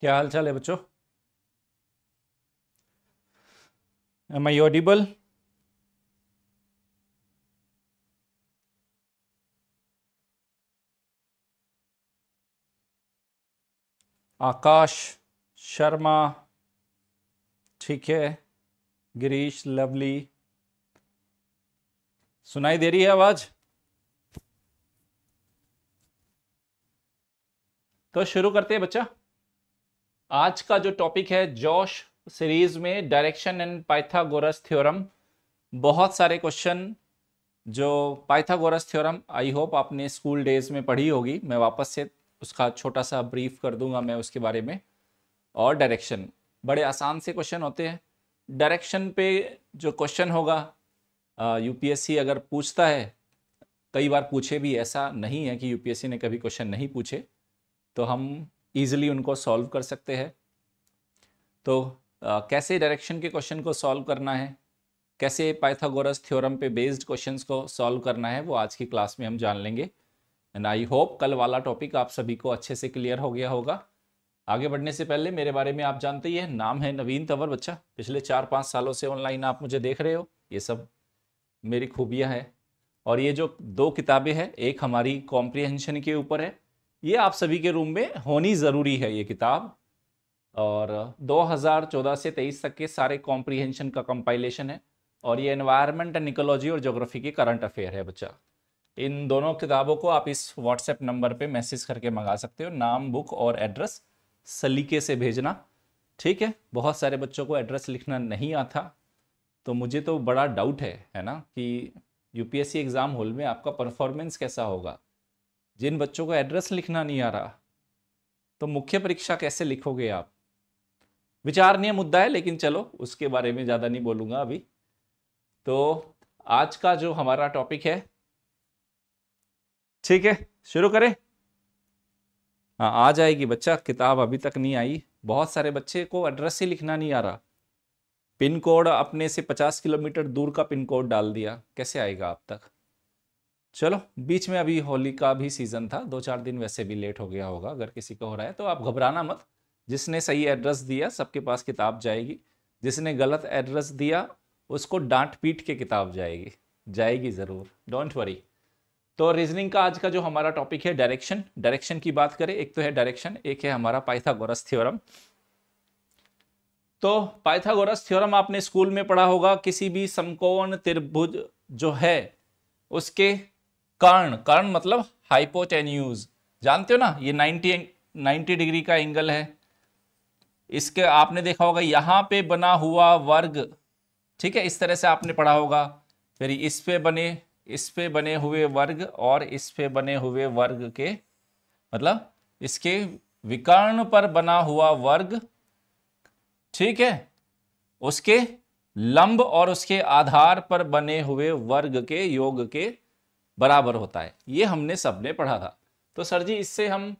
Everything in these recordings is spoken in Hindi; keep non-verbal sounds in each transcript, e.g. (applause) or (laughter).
क्या हाल चाल है बच्चों am I audible Akash Sharma ठीक है गिरीश लवली सुनाई दे रही है आवाज तो शुरू करते हैं बच्चा आज का जो टॉपिक है जोश सीरीज में डायरेक्शन एंड पाइथागोरस थ्योरम बहुत सारे क्वेश्चन जो पाइथागोरस थ्योरम आई होप आपने स्कूल डेज में पढ़ी होगी मैं वापस से उसका छोटा सा ब्रीफ कर दूंगा मैं उसके बारे में और डायरेक्शन बड़े आसान से क्वेश्चन होते हैं डायरेक्शन पे जो क्वेश्चन होगा यूपीएससी अगर पूछता है कई बार पूछे भी ऐसा नहीं है कि यूपीएससी ने कभी क्वेश्चन नहीं पूछे तो हम ईजिली उनको सॉल्व कर सकते हैं तो आ, कैसे डायरेक्शन के क्वेश्चन को सॉल्व करना है कैसे पाइथागोरस थ्योरम पे बेस्ड क्वेश्चंस को सॉल्व करना है वो आज की क्लास में हम जान लेंगे एंड आई होप कल वाला टॉपिक आप सभी को अच्छे से क्लियर हो गया होगा आगे बढ़ने से पहले मेरे बारे में आप जानते ही हैं नाम है नवीन तंवर बच्चा पिछले चार पाँच सालों से ऑनलाइन आप मुझे देख रहे हो ये सब मेरी खूबियाँ हैं और ये जो दो किताबें हैं एक हमारी कॉम्प्रिहेंशन के ऊपर है ये आप सभी के रूम में होनी ज़रूरी है ये किताब और 2014 से 23 तक के सारे कॉम्प्रीहेंशन का कंपाइलेशन है और ये एनवायरनमेंट एंड इकोलॉजी और जोग्राफी के करंट अफेयर है बच्चा इन दोनों किताबों को आप इस व्हाट्सएप नंबर पे मैसेज करके मंगा सकते हो नाम बुक और एड्रेस सलीके से भेजना ठीक है बहुत सारे बच्चों को एड्रेस लिखना नहीं आता तो मुझे तो बड़ा डाउट है है ना कि यूपीएससी एग्ज़ाम हॉल में आपका परफॉर्मेंस कैसा होगा जिन बच्चों को एड्रेस लिखना नहीं आ रहा तो मुख्य परीक्षा कैसे लिखोगे आप विचारणीय मुद्दा है लेकिन चलो उसके बारे में ज़्यादा नहीं बोलूँगा अभी तो आज का जो हमारा टॉपिक है ठीक है शुरू करें हाँ आ जाएगी बच्चा किताब अभी तक नहीं आई बहुत सारे बच्चे को एड्रेस ही लिखना नहीं आ रहा पिन कोड अपने से 50 किलोमीटर दूर का पिन कोड डाल दिया कैसे आएगा आप तक चलो बीच में अभी होली का भी सीज़न था दो चार दिन वैसे भी लेट हो गया होगा अगर किसी को हो रहा है तो आप घबराना मत जिसने सही एड्रेस दिया सबके पास किताब जाएगी जिसने गलत एड्रेस दिया उसको डांट पीट के किताब जाएगी जाएगी ज़रूर डोंट वरी तो रीजनिंग का आज का जो हमारा टॉपिक है डायरेक्शन डायरेक्शन की बात करें एक तो है डायरेक्शन एक है हमारा पाइथागोरस थ्योरम तो पाइथागोरस थ्योरम आपने स्कूल में पढ़ा होगा किसी भी समकोण त्रिभुज जो है उसके कर्ण कर्ण मतलब हाइपोटेन्यूज जानते हो ना ये 90 90 डिग्री का एंगल है इसके आपने देखा होगा यहाँ पे बना हुआ वर्ग ठीक है इस तरह से आपने पढ़ा होगा फिर इस पे बने इस पे बने हुए वर्ग और इस पे बने हुए वर्ग के मतलब इसके विकर्ण पर बना हुआ वर्ग ठीक है उसके लंब और उसके आधार पर बने हुए वर्ग के योग के बराबर होता है ये हमने सबने पढ़ा था तो सर जी इससे हम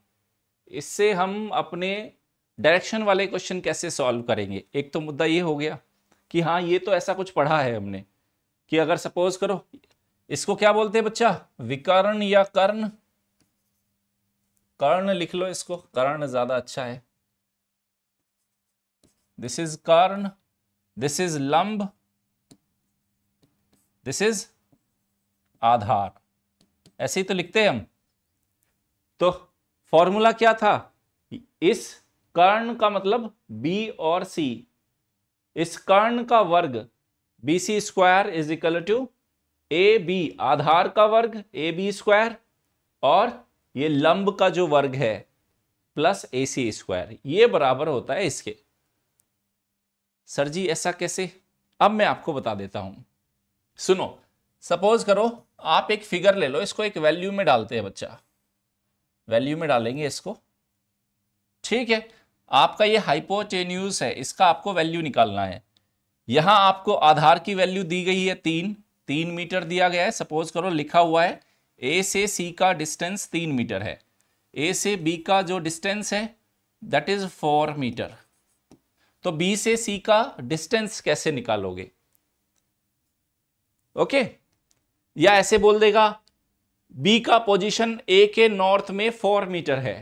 इससे हम अपने डायरेक्शन वाले क्वेश्चन कैसे सॉल्व करेंगे एक तो मुद्दा ये हो गया कि हाँ ये तो ऐसा कुछ पढ़ा है हमने कि अगर सपोज करो इसको क्या बोलते हैं बच्चा विकर्ण या कर्ण कर्ण लिख लो इसको कर्ण ज्यादा अच्छा है दिस इज कर्ण दिस इज लंब दिस इज आधार ऐसे ही तो लिखते हैं हम तो फॉर्मूला क्या था इस कर्ण का मतलब बी और सी इस कर्ण का वर्ग B C square is equal to A B आधार का वर्ग ए बी स्क्वायर और ये लंब का जो वर्ग है प्लस ए सी स्क्वायर ये बराबर होता है इसके सर जी ऐसा कैसे अब मैं आपको बता देता हूं सुनो सपोज करो आप एक फिगर ले लो इसको एक वैल्यू में डालते हैं बच्चा वैल्यू में डालेंगे इसको ठीक है आपका ये हाइपोटेन्यूज है इसका आपको वैल्यू निकालना है यहां आपको आधार की वैल्यू दी गई है तीन तीन मीटर दिया गया है सपोज करो लिखा हुआ है ए से सी का डिस्टेंस तीन मीटर है ए से बी का जो डिस्टेंस है दैट इज फोर मीटर तो बी से सी का डिस्टेंस कैसे निकालोगे ओके okay? या ऐसे बोल देगा बी का पोजीशन ए के नॉर्थ में फोर मीटर है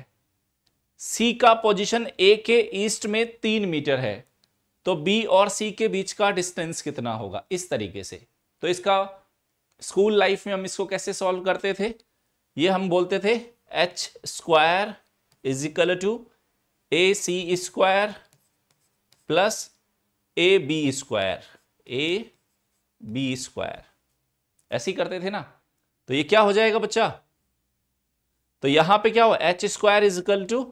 सी का पोजीशन ए के ईस्ट में तीन मीटर है तो बी और सी के बीच का डिस्टेंस कितना होगा इस तरीके से तो इसका स्कूल लाइफ में हम इसको कैसे सॉल्व करते थे ये हम बोलते थे H square is equal to A C square plus A B square A B square ऐसे ही करते थे ना तो ये क्या हो जाएगा बच्चा तो यहां पे क्या हो H square is equal to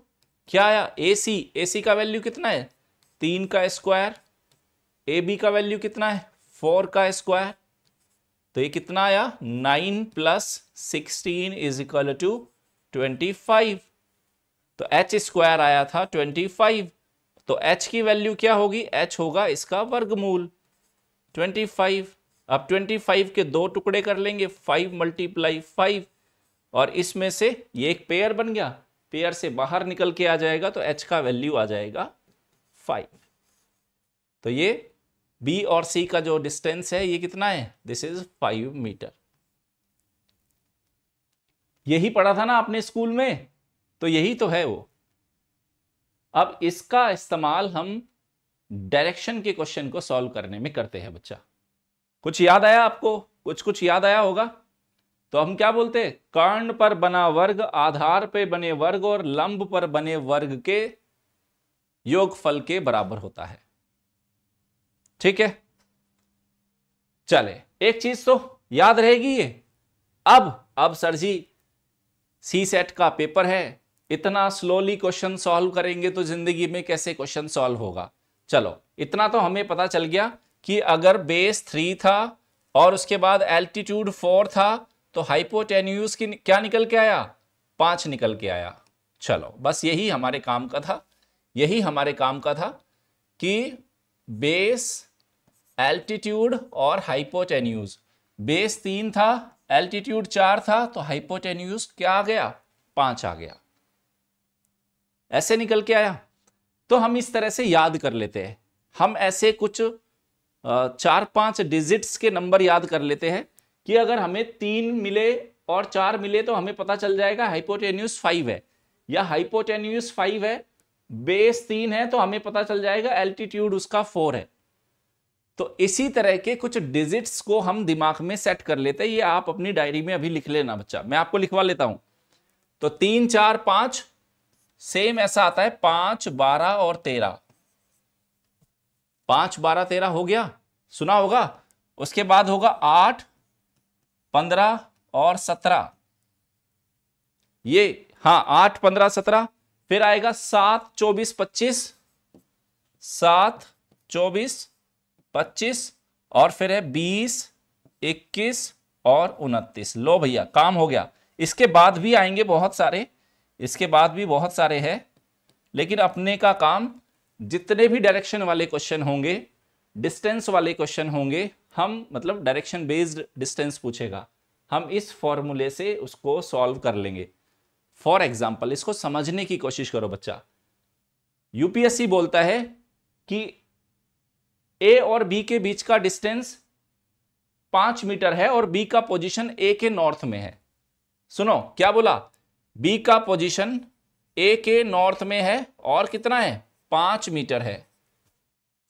क्या आया ए सी ए सी का वैल्यू कितना है तीन का स्क्वायर ए बी का वैल्यू कितना है फोर का स्क्वायर तो ये कितना आया nine plus sixteen is equal to twenty five तो एच स्क्वायर आया था ट्वेंटी फाइव तो एच की वैल्यू क्या होगी एच होगा इसका वर्गमूल ट्वेंटी फाइव अब 25 के दो टुकड़े कर लेंगे 5 मल्टीप्लाई फाइव और इसमें से ये एक पेयर बन गया पेयर से बाहर निकल के आ जाएगा तो एच का वैल्यू आ जाएगा 5 तो ये बी और सी का जो डिस्टेंस है ये कितना है दिस इज 5 मीटर यही पढ़ा था ना आपने स्कूल में तो यही तो है वो अब इसका इस्तेमाल हम डायरेक्शन के क्वेश्चन को सॉल्व करने में करते हैं बच्चा कुछ याद आया आपको कुछ कुछ याद आया होगा तो हम क्या बोलते हैं कर्ण पर बना वर्ग आधार पे बने वर्ग और लंब पर बने वर्ग के योगफल के बराबर होता है ठीक है चले एक चीज तो याद रहेगी ये अब अब सर जी सी सेट का पेपर है इतना स्लोली क्वेश्चन सॉल्व करेंगे तो जिंदगी में कैसे क्वेश्चन सॉल्व होगा चलो इतना तो हमें पता चल गया कि अगर बेस थ्री था और उसके बाद एल्टीट्यूड फोर था तो हाइपोटेन्यूज की क्या निकल के आया पाँच निकल के आया चलो बस यही हमारे काम का था यही हमारे काम का था कि बेस एल्टीट्यूड और हाइपोटेन्यूज बेस तीन था एल्टीट्यूड चार था तो हाइपोटेन्यूज क्या आ गया पाँच आ गया ऐसे निकल के आया तो हम इस तरह से याद कर लेते हैं हम ऐसे कुछ चार पांच डिजिट्स के नंबर याद कर लेते हैं कि अगर हमें तीन मिले और चार मिले तो हमें पता चल जाएगा हाइपोटेन्यूस फाइव है या हाइपोटेन्यूस फाइव है बेस तीन है तो हमें पता चल जाएगा एल्टीट्यूड उसका फोर है तो इसी तरह के कुछ डिजिट्स को हम दिमाग में सेट कर लेते हैं ये आप अपनी डायरी में अभी लिख लेना बच्चा मैं आपको लिखवा लेता हूं तो तीन चार पांच सेम ऐसा आता है पांच बारह और तेरह पांच बारह तेरह हो गया सुना होगा उसके बाद होगा आठ पंद्रह और सत्रह ये हाँ आठ पंद्रह सत्रह फिर आएगा सात चौबीस पच्चीस सात चौबीस पच्चीस और फिर है बीस इक्कीस और उनतीस लो भैया काम हो गया इसके बाद भी आएंगे बहुत सारे इसके बाद भी बहुत सारे हैं लेकिन अपने का काम जितने भी डायरेक्शन वाले क्वेश्चन होंगे डिस्टेंस वाले क्वेश्चन होंगे हम मतलब डायरेक्शन बेस्ड डिस्टेंस पूछेगा हम इस फॉर्मूले से उसको सॉल्व कर लेंगे फॉर एग्जाम्पल इसको समझने की कोशिश करो बच्चा यूपीएससी बोलता है कि ए और बी के बीच का डिस्टेंस पांच मीटर है और बी का पोजीशन ए के नॉर्थ में है सुनो क्या बोला बी का पोजीशन ए के नॉर्थ में है और कितना है पांच मीटर है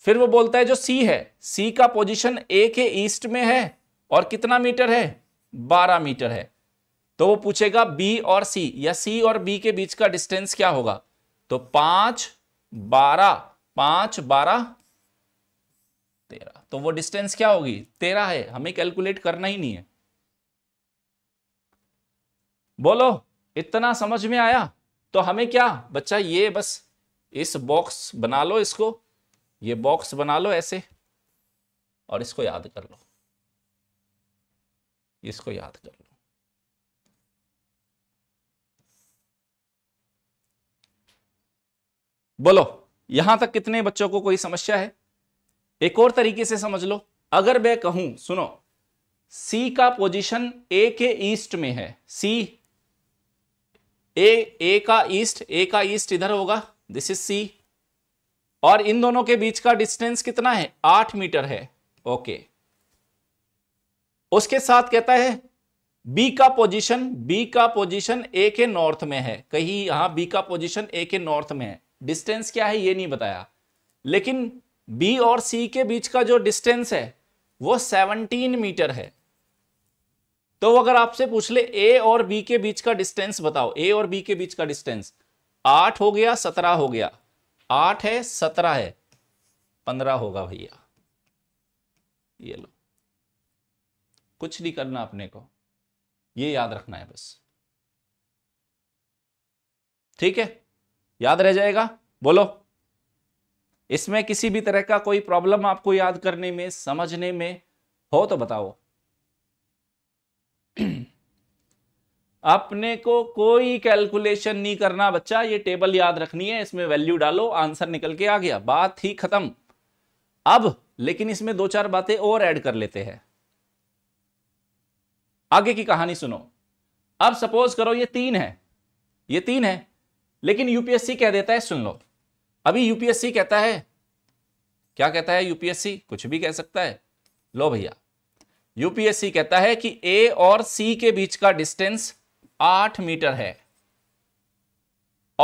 फिर वो बोलता है जो सी है सी का पोजीशन ए के ईस्ट में है और कितना मीटर है बारह मीटर है तो वो पूछेगा बी और सी या सी और बी के बीच का डिस्टेंस क्या होगा तो पांच बारह पांच बारह तेरह तो वो डिस्टेंस क्या होगी तेरह है हमें कैलकुलेट करना ही नहीं है बोलो इतना समझ में आया तो हमें क्या बच्चा ये बस इस बॉक्स बना लो इसको ये बॉक्स बना लो ऐसे और इसको याद कर लो इसको याद कर लो बोलो यहां तक कितने बच्चों को कोई समस्या है एक और तरीके से समझ लो अगर मैं कहूं सुनो सी का पोजीशन ए के ईस्ट में है सी ए ए का ईस्ट ए का ईस्ट इधर होगा दिस इज सी और इन दोनों के बीच का डिस्टेंस कितना है आठ मीटर है ओके उसके साथ कहता है बी का पोजीशन बी का पोजीशन ए के नॉर्थ में है कहीं यहां बी का पोजीशन ए के नॉर्थ में है डिस्टेंस क्या है ये नहीं बताया लेकिन बी और सी के बीच का जो डिस्टेंस है वो 17 मीटर है तो अगर आपसे पूछ ले ए और बी के बीच का डिस्टेंस बताओ ए और बी के बीच का डिस्टेंस आठ हो गया सत्रह हो गया आठ है सत्रह है पंद्रह होगा भैया ये लो कुछ नहीं करना अपने को ये याद रखना है बस ठीक है याद रह जाएगा बोलो इसमें किसी भी तरह का कोई प्रॉब्लम आपको याद करने में समझने में हो तो बताओ (clears throat) अपने को कोई कैलकुलेशन नहीं करना बच्चा ये टेबल याद रखनी है इसमें वैल्यू डालो आंसर निकल के आ गया बात ही खत्म अब लेकिन इसमें दो चार बातें और ऐड कर लेते हैं आगे की कहानी सुनो अब सपोज करो ये तीन है ये तीन है लेकिन यूपीएससी कह देता है सुन लो अभी यूपीएससी कहता है क्या कहता है यूपीएससी कुछ भी कह सकता है लो भैया यूपीएससी कहता है कि ए और सी के बीच का डिस्टेंस आठ मीटर है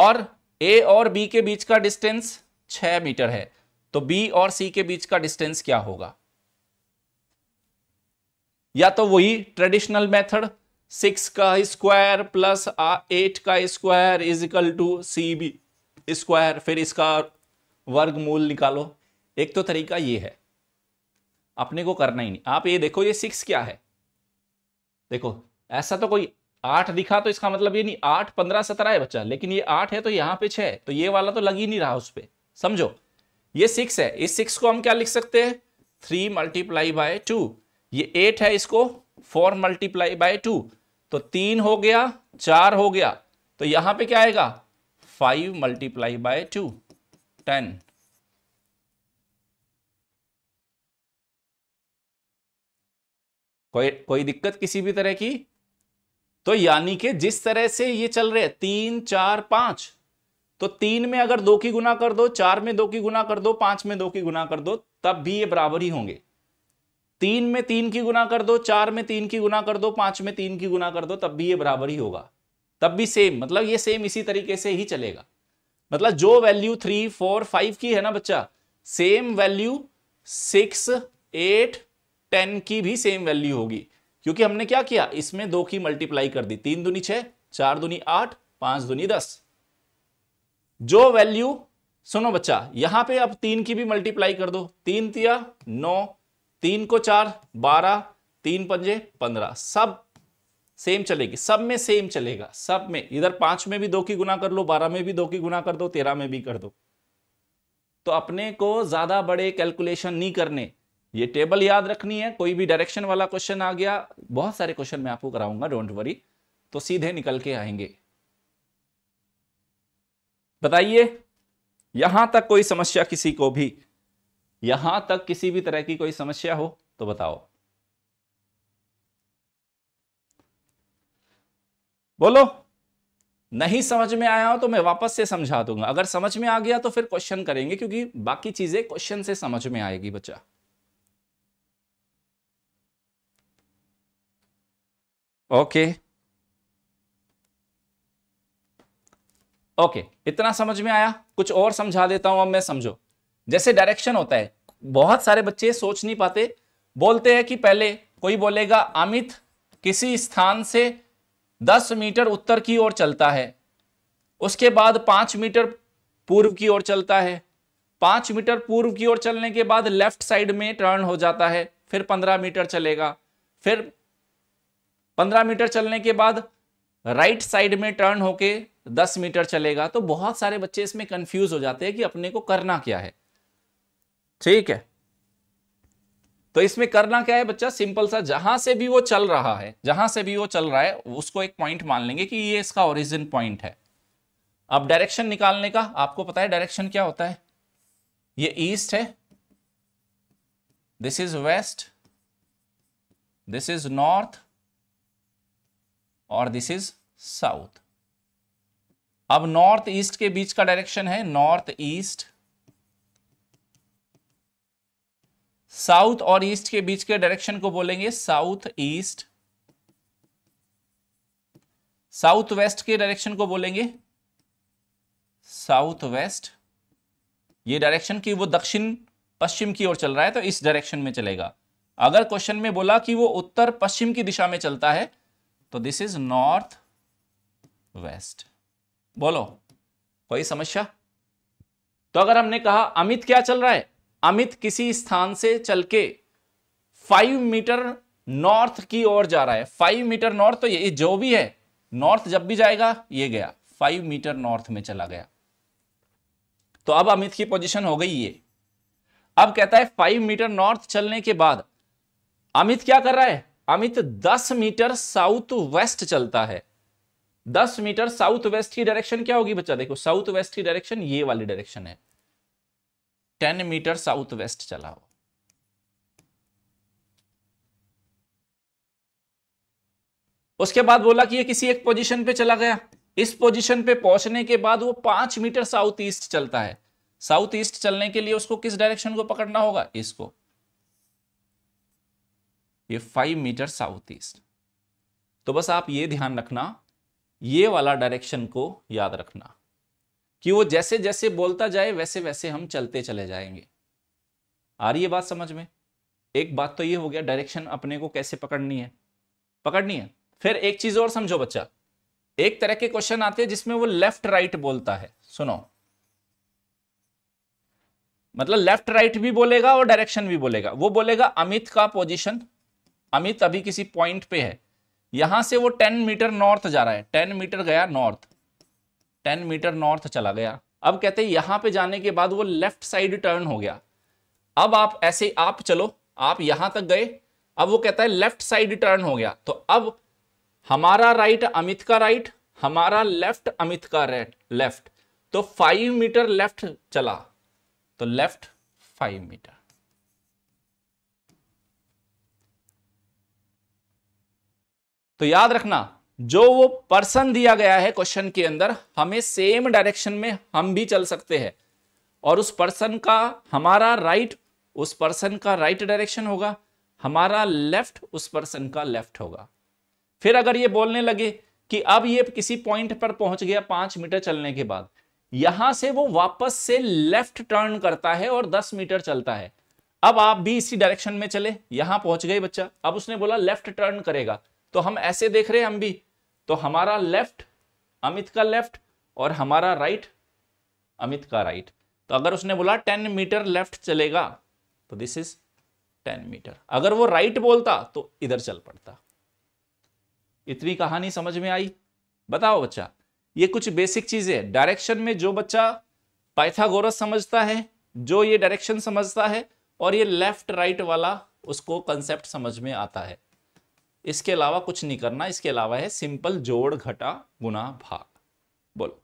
और ए और बी के बीच का डिस्टेंस छह मीटर है तो बी और सी के बीच का डिस्टेंस क्या होगा या तो वही ट्रेडिशनल मेथड सिक्स का स्क्वायर प्लस एट का square is equal to C B square फिर इसका वर्ग मूल निकालो एक तो तरीका ये है अपने को करना ही नहीं आप ये देखो ये सिक्स क्या है देखो ऐसा तो कोई आठ दिखा तो इसका मतलब ये नहीं आठ पंद्रह सत्रह है बच्चा लेकिन ये आठ है तो यहाँ पे है तो ये वाला तो लग ही नहीं रहा उस पर समझो ये सिक्स है इस सिक्स को हम क्या लिख सकते हैं थ्री मल्टीप्लाई बाय टू ये एट है इसको फोर मल्टीप्लाई बाय टू तो तीन हो गया चार हो गया तो यहां पे क्या आएगा five multiply by two ten कोई कोई दिक्कत किसी भी तरह की तो यानी कि जिस तरह से ये चल रहे तीन चार पांच तो तीन में अगर दो की गुना कर दो चार में दो की गुना कर दो पांच में दो की गुना कर दो तब भी ये बराबर ही होंगे तीन में तीन की गुना कर दो चार में तीन की गुना कर दो पांच में तीन की गुना कर दो तब भी ये बराबर ही होगा तब भी सेम मतलब ये सेम इसी तरीके से ही चलेगा मतलब जो वैल्यू थ्री फोर फाइव की है ना बच्चा same value six eight ten की भी सेम वैल्यू होगी क्योंकि हमने क्या किया इसमें दो की मल्टीप्लाई कर दी तीन दुनी छह चार दुनी आठ पांच दुनी दस जो वैल्यू सुनो बच्चा यहां पे आप तीन की भी मल्टीप्लाई कर दो तीन तिया नौ तीन को चार बारह तीन पंजे पंद्रह सब सेम चलेगी सब में सेम चलेगा सब में इधर पांच में भी दो की गुना कर लो बारह में भी दो की गुना कर दो तेरह में भी कर दो तो अपने को ज्यादा बड़े कैलकुलेशन नहीं करने ये टेबल याद रखनी है कोई भी डायरेक्शन वाला क्वेश्चन आ गया बहुत सारे क्वेश्चन मैं आपको कराऊंगा डोंट वरी तो सीधे निकल के आएंगे बताइए यहां तक कोई समस्या किसी को भी यहां तक किसी भी तरह की कोई समस्या हो तो बताओ बोलो नहीं समझ में आया हो तो मैं वापस से समझा दूंगा अगर समझ में आ गया तो फिर क्वेश्चन करेंगे क्योंकि बाकी चीजें क्वेश्चन से समझ में आएगी बच्चा ओके ओके इतना समझ में आया कुछ और समझा देता हूं अब मैं समझो जैसे डायरेक्शन होता है बहुत सारे बच्चे सोच नहीं पाते बोलते हैं कि पहले कोई बोलेगा अमित किसी स्थान से 10 मीटर उत्तर की ओर चलता है उसके बाद 5 मीटर पूर्व की ओर चलता है 5 मीटर पूर्व की ओर चलने के बाद लेफ्ट साइड में टर्न हो जाता है फिर 15 मीटर चलेगा फिर पंद्रह मीटर चलने के बाद राइट साइड में टर्न होके दस मीटर चलेगा तो बहुत सारे बच्चे इसमें कंफ्यूज हो जाते हैं कि अपने को करना क्या है ठीक है तो इसमें करना क्या है बच्चा सिंपल सा जहां से भी वो चल रहा है जहां से भी वो चल रहा है उसको एक पॉइंट मान लेंगे कि ये इसका ओरिजिन पॉइंट है अब डायरेक्शन निकालने का आपको पता है डायरेक्शन क्या होता है ये ईस्ट है this is west this is north और दिस इज साउथ अब नॉर्थ ईस्ट के बीच का डायरेक्शन है नॉर्थ ईस्ट साउथ और ईस्ट के बीच के डायरेक्शन को बोलेंगे साउथ ईस्ट साउथ वेस्ट के डायरेक्शन को बोलेंगे साउथ वेस्ट ये डायरेक्शन की वो दक्षिण पश्चिम की ओर चल रहा है तो इस डायरेक्शन में चलेगा अगर क्वेश्चन में बोला कि वो उत्तर पश्चिम की दिशा में चलता है तो दिस इज नॉर्थ वेस्ट बोलो कोई समस्या तो अगर हमने कहा अमित क्या चल रहा है अमित किसी स्थान से चल के फाइव मीटर नॉर्थ की ओर जा रहा है फाइव मीटर नॉर्थ तो ये जो भी है नॉर्थ जब भी जाएगा ये गया फाइव मीटर नॉर्थ में चला गया तो अब अमित की पोजीशन हो गई ये अब कहता है फाइव मीटर नॉर्थ चलने के बाद अमित क्या कर रहा है अमित 10 मीटर साउथ वेस्ट चलता है 10 मीटर साउथ वेस्ट की डायरेक्शन क्या होगी बच्चा देखो साउथ वेस्ट की डायरेक्शन ये वाली डायरेक्शन है 10 मीटर साउथ वेस्ट चला हो उसके बाद बोला कि ये किसी एक पोजीशन पे चला गया इस पोजीशन पे पहुंचने के बाद वो पांच मीटर साउथ ईस्ट चलता है साउथ ईस्ट चलने के लिए उसको किस डायरेक्शन को पकड़ना होगा इसको ये फाइव मीटर साउथ ईस्ट तो बस आप ये ध्यान रखना ये वाला डायरेक्शन को याद रखना कि वो जैसे जैसे बोलता जाए वैसे वैसे हम चलते चले जाएंगे आ रही है बात समझ में एक बात तो ये हो गया डायरेक्शन अपने को कैसे पकड़नी है पकड़नी है फिर एक चीज और समझो बच्चा एक तरह के क्वेश्चन आते हैं जिसमें वो लेफ्ट राइट बोलता है सुनो मतलब लेफ्ट राइट भी बोलेगा और डायरेक्शन भी बोलेगा वो बोलेगा अमित का पोजिशन अमित अभी किसी पॉइंट पे है यहां से वो टेन मीटर नॉर्थ जा रहा है टेन मीटर गया नॉर्थ टेन मीटर नॉर्थ चला गया अब कहते हैं यहां पे जाने के बाद वो लेफ्ट साइड टर्न हो गया अब आप ऐसे आप चलो आप यहां तक गए अब वो कहता है लेफ्ट साइड टर्न हो गया तो अब हमारा राइट अमित का राइट हमारा लेफ्ट अमित का राइट लेफ्ट तो फाइव मीटर लेफ्ट चला तो लेफ्ट फाइव मीटर तो याद रखना जो वो पर्सन दिया गया है क्वेश्चन के अंदर हमें सेम डायरेक्शन में हम भी चल सकते हैं और उस पर्सन का हमारा राइट right, उस पर्सन का राइट right डायरेक्शन होगा हमारा लेफ्ट उस पर्सन का लेफ्ट होगा फिर अगर ये बोलने लगे कि अब ये किसी पॉइंट पर पहुंच गया पांच मीटर चलने के बाद यहां से वो वापस से लेफ्ट टर्न करता है और दस मीटर चलता है अब आप भी इसी डायरेक्शन में चले यहां पहुंच गए बच्चा अब उसने बोला लेफ्ट टर्न करेगा तो हम ऐसे देख रहे हैं हम भी तो हमारा लेफ्ट अमित का लेफ्ट और हमारा राइट अमित का राइट तो अगर उसने बोला टेन मीटर लेफ्ट चलेगा तो दिस इज टेन मीटर अगर वो राइट बोलता तो इधर चल पड़ता इतनी कहानी समझ में आई बताओ बच्चा ये कुछ बेसिक चीजें है डायरेक्शन में जो बच्चा पाइथागोरस समझता है जो ये डायरेक्शन समझता है और ये लेफ्ट राइट वाला उसको कंसेप्ट समझ में आता है इसके अलावा कुछ नहीं करना इसके अलावा है सिंपल जोड़ घटा गुना भाग बोलो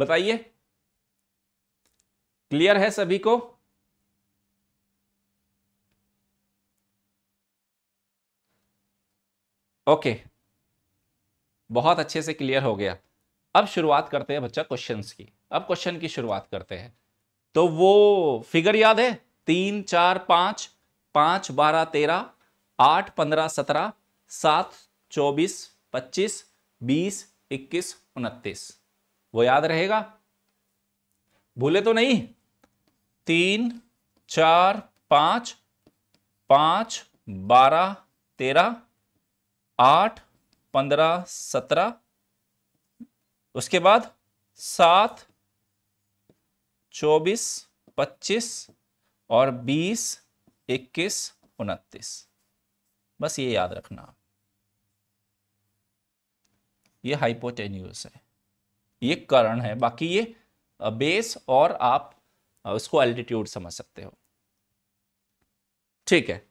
बताइए क्लियर है सभी को ओके okay. बहुत अच्छे से क्लियर हो गया अब शुरुआत करते हैं बच्चा क्वेश्चंस की अब क्वेश्चन की शुरुआत करते हैं तो वो फिगर याद है तीन चार पांच पाँच बारह तेरह आठ पंद्रह सत्रह सात चौबीस पच्चीस बीस इक्कीस उनतीस वो याद रहेगा भूले तो नहीं तीन चार पाँच पाँच बारह तेरह आठ पंद्रह सत्रह उसके बाद सात चौबीस पच्चीस और बीस इक्कीस उनतीस बस ये याद रखना ये हाइपोटेन्यूस है ये कारण है बाकी ये बेस और आप उसको एल्टीट्यूड समझ सकते हो ठीक है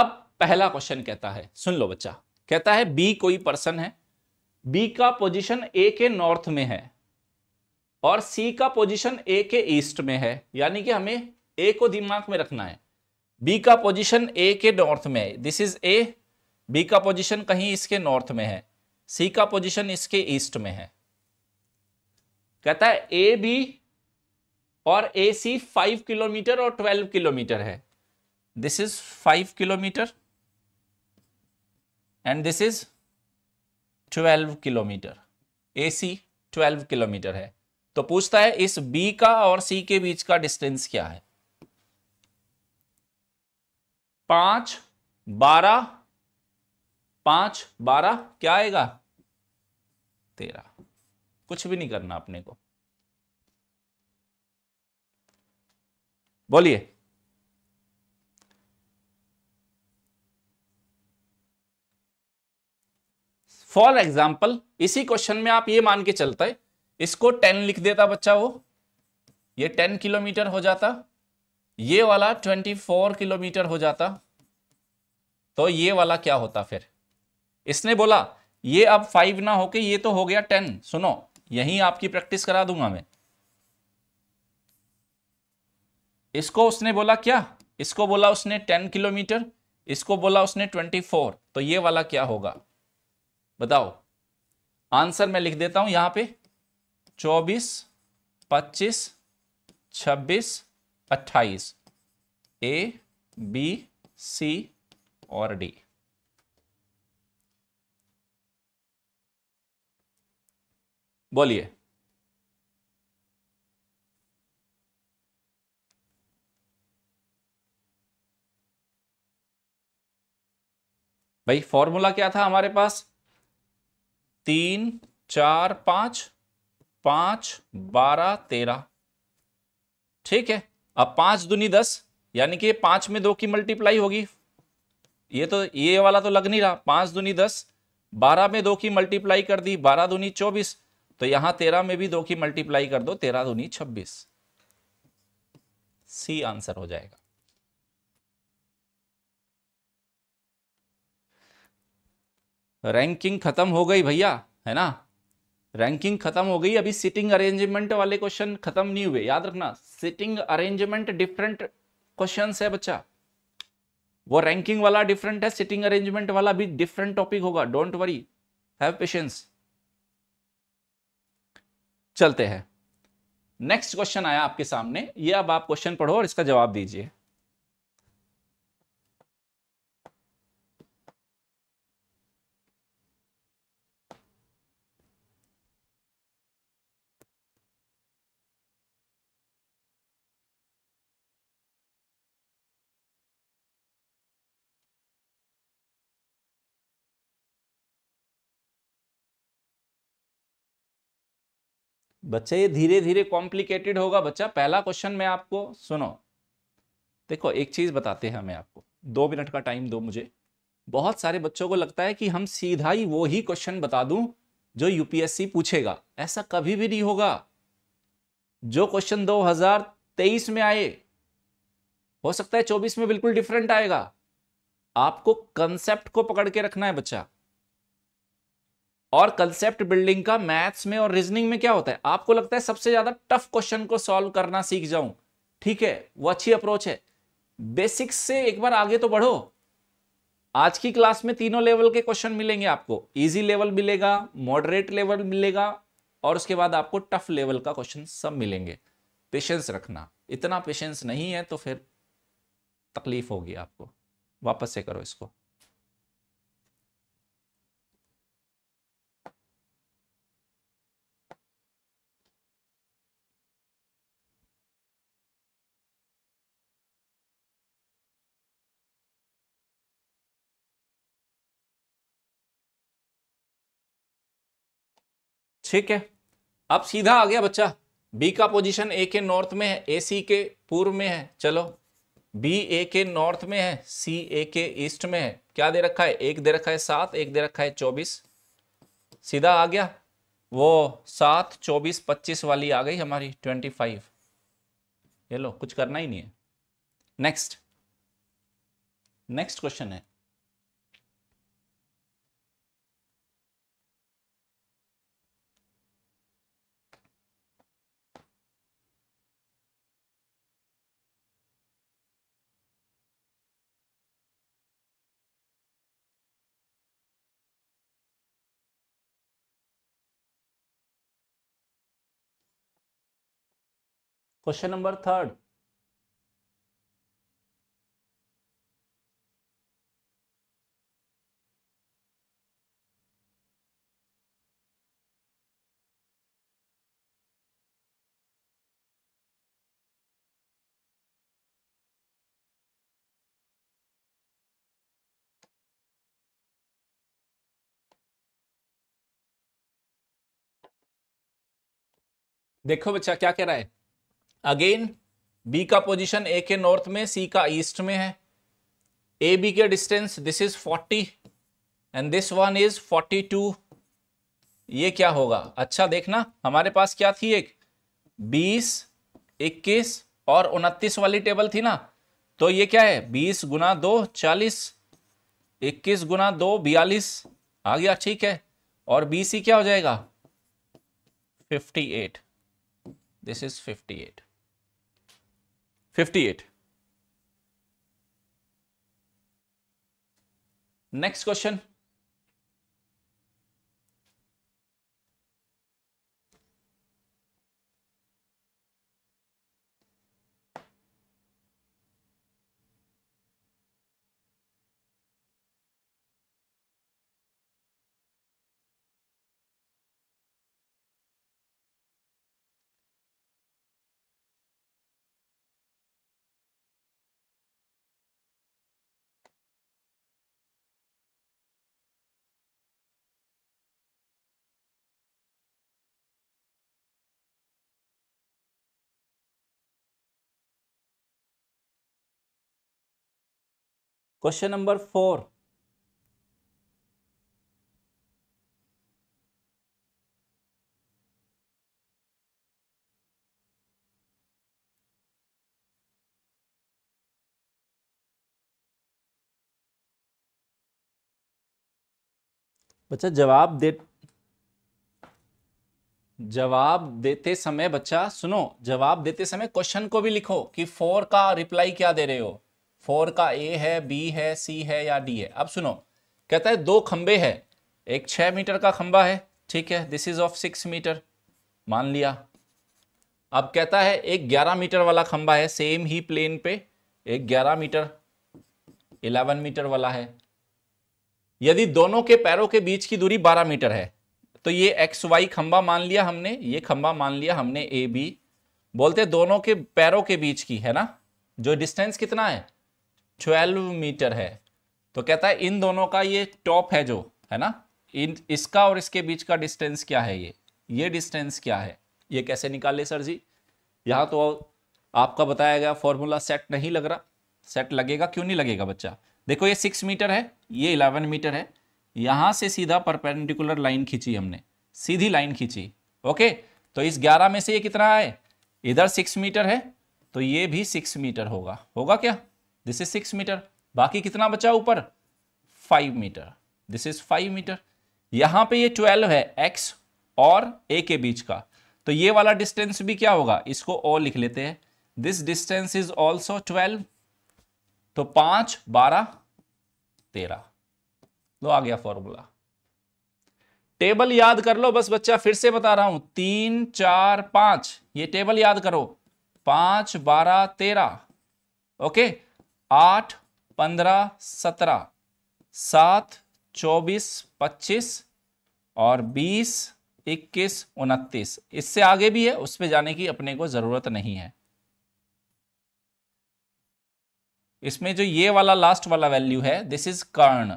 अब पहला क्वेश्चन कहता है सुन लो बच्चा कहता है बी कोई पर्सन है बी का पोजीशन ए के नॉर्थ में है और सी का पोजीशन ए के ईस्ट में है यानी कि हमें ए को दिमाग में रखना है बी का पोजीशन ए के नॉर्थ में है दिस इज ए बी का पोजीशन कहीं इसके नॉर्थ में है सी का पोजीशन इसके ईस्ट में है कहता है ए बी और ए सी फाइव किलोमीटर और ट्वेल्व किलोमीटर है this is five kilometre and this is twelve kilometre A C twelve kilometre है तो पूछता है इस बी का और सी के बीच का डिस्टेंस क्या है पांच बारह पांच बारह क्या आएगा तेरह कुछ भी नहीं करना अपने को बोलिए फॉर एग्जाम्पल इसी क्वेश्चन में आप ये मान के चलते इसको टेन लिख देता बच्चा वो ये टेन किलोमीटर हो जाता ये वाला ट्वेंटी फोर किलोमीटर हो जाता तो ये वाला क्या होता फिर इसने बोला ये अब फाइव ना होके ये तो हो गया टेन सुनो यहीं आपकी प्रैक्टिस करा दूंगा मैं इसको उसने बोला क्या इसको बोला उसने टेन किलोमीटर इसको बोला उसने ट्वेंटी फोर तो ये वाला क्या होगा बताओ आंसर मैं लिख देता हूं यहां पे चौबीस पच्चीस छब्बीस अट्ठाईस ए बी सी और डी बोलिए भाई फॉर्मूला क्या था हमारे पास तीन चार पांच पांच बारह तेरह ठीक है अब पांच दुनी दस यानी कि पांच में दो की मल्टीप्लाई होगी ये तो ये वाला तो लग नहीं रहा पांच दुनी दस बारह में दो की मल्टीप्लाई कर दी बारह दुनी चौबीस तो यहां तेरह में भी दो की मल्टीप्लाई कर दो तेरह दुनी छब्बीस सी आंसर हो जाएगा रैंकिंग खत्म हो गई भैया है ना रैंकिंग खत्म हो गई अभी सिटिंग अरेंजमेंट वाले क्वेश्चन खत्म नहीं हुए याद रखना सिटिंग अरेंजमेंट डिफरेंट क्वेश्चन है बच्चा वो रैंकिंग वाला डिफरेंट है सिटिंग अरेंजमेंट वाला भी डिफरेंट टॉपिक होगा डोंट वरी हैव पेशेंस चलते हैं नेक्स्ट क्वेश्चन आया आपके सामने ये अब आप क्वेश्चन पढ़ो और इसका जवाब दीजिए बच्चा ये धीरे धीरे कॉम्प्लिकेटेड होगा बच्चा पहला क्वेश्चन मैं आपको सुनो देखो एक चीज़ बताते हैं हमें आपको दो मिनट का टाइम दो मुझे बहुत सारे बच्चों को लगता है कि हम सीधा ही वो ही क्वेश्चन बता दूं जो यूपीएससी पूछेगा ऐसा कभी भी नहीं होगा जो क्वेश्चन 2023 में आए हो सकता है 24 में बिल्कुल डिफरेंट आएगा आपको कंसेप्ट को पकड़ के रखना है बच्चा और कंसेप्ट बिल्डिंग का मैथ्स में और रीजनिंग में क्या होता है आपको लगता है सबसे ज्यादा टफ क्वेश्चन को सॉल्व करना सीख जाऊं ठीक है वो अच्छी अप्रोच है बेसिक्स से एक बार आगे तो बढ़ो आज की क्लास में तीनों लेवल के क्वेश्चन मिलेंगे आपको इजी लेवल मिलेगा मॉडरेट लेवल मिलेगा और उसके बाद आपको टफ लेवल का क्वेश्चन सब मिलेंगे पेशेंस रखना इतना पेशेंस नहीं है तो फिर तकलीफ होगी आपको वापस से करो इसको ठीक है अब सीधा आ गया बच्चा बी का पोजीशन ए के नॉर्थ में है ए सी के पूर्व में है चलो बी ए के नॉर्थ में है सी ए के ईस्ट में है क्या दे रखा है एक दे रखा है सात एक दे रखा है चौबीस सीधा आ गया वो सात चौबीस पच्चीस वाली आ गई हमारी ट्वेंटी फाइव ये लो कुछ करना ही नहीं है नेक्स्ट नेक्स्ट क्वेश्चन है क्वेश्चन नंबर थर्ड देखो बच्चा क्या कह रहा है अगेन बी का पोजीशन ए के नॉर्थ में सी का ईस्ट में है ए बी के distance this is 40 and this one is 42 ये क्या होगा अच्छा देखना हमारे पास क्या थी एक 20 21 और 29 वाली टेबल थी ना तो ये क्या है 20 गुना दो चालीस इक्कीस गुना दो बयालीस आ गया ठीक है और बी सी क्या हो जाएगा 58 this is 58 58. Next question question number four बच्चा जवाब दे जवाब देते समय बच्चा सुनो जवाब देते समय क्वेश्चन को भी लिखो कि फोर का रिप्लाई क्या दे रहे हो फोर का ए है बी है सी है या डी है अब सुनो कहता है दो खंबे है एक छः मीटर का खंबा है ठीक है this is of six metre मान लिया अब कहता है एक ग्यारह मीटर वाला खंबा है सेम ही प्लेन पे एक ग्यारह मीटर इलेवन मीटर वाला है यदि दोनों के पैरों के बीच की दूरी बारह मीटर है तो ये एक्स वाई खंबा मान लिया हमने ये खंबा मान लिया हमने ए बी बोलते दोनों के पैरों के बीच की है ना जो डिस्टेंस कितना है ट्वेल्व मीटर है तो कहता है इन दोनों का ये टॉप है जो है ना इन इसका और इसके बीच का डिस्टेंस क्या है ये ये डिस्टेंस क्या है ये कैसे निकाले सर जी यहाँ तो आपका बताया गया फॉर्मूला सेट नहीं लग रहा सेट लगेगा क्यों नहीं लगेगा बच्चा देखो ये सिक्स मीटर है ये इलेवन मीटर है यहाँ से सीधा परपेंडिकुलर लाइन खींची हमने सीधी लाइन खींची ओके तो इस ग्यारह में से ये कितना आए इधर सिक्स मीटर है तो ये भी सिक्स मीटर होगा होगा क्या दिस इज सिक्स मीटर बाकी कितना बचा ऊपर five metre this is five metre यहां पे ये ट्वेल्व है एक्स और ए के बीच का तो ये वाला डिस्टेंस भी क्या होगा इसको और लिख लेते हैं this distance is also twelve तो पांच बारह तेरह लो आ गया फॉर्मूला टेबल याद कर लो बस बच्चा फिर से बता रहा हूं तीन चार पांच ये टेबल याद करो पांच बारह तेरह ओके okay? आठ पंद्रह सत्रह सात चौबीस पच्चीस और बीस इक्कीस उनतीस इससे आगे भी है उस पर जाने की अपने को ज़रूरत नहीं है इसमें जो ये वाला लास्ट वाला वैल्यू है दिस इज कर्ण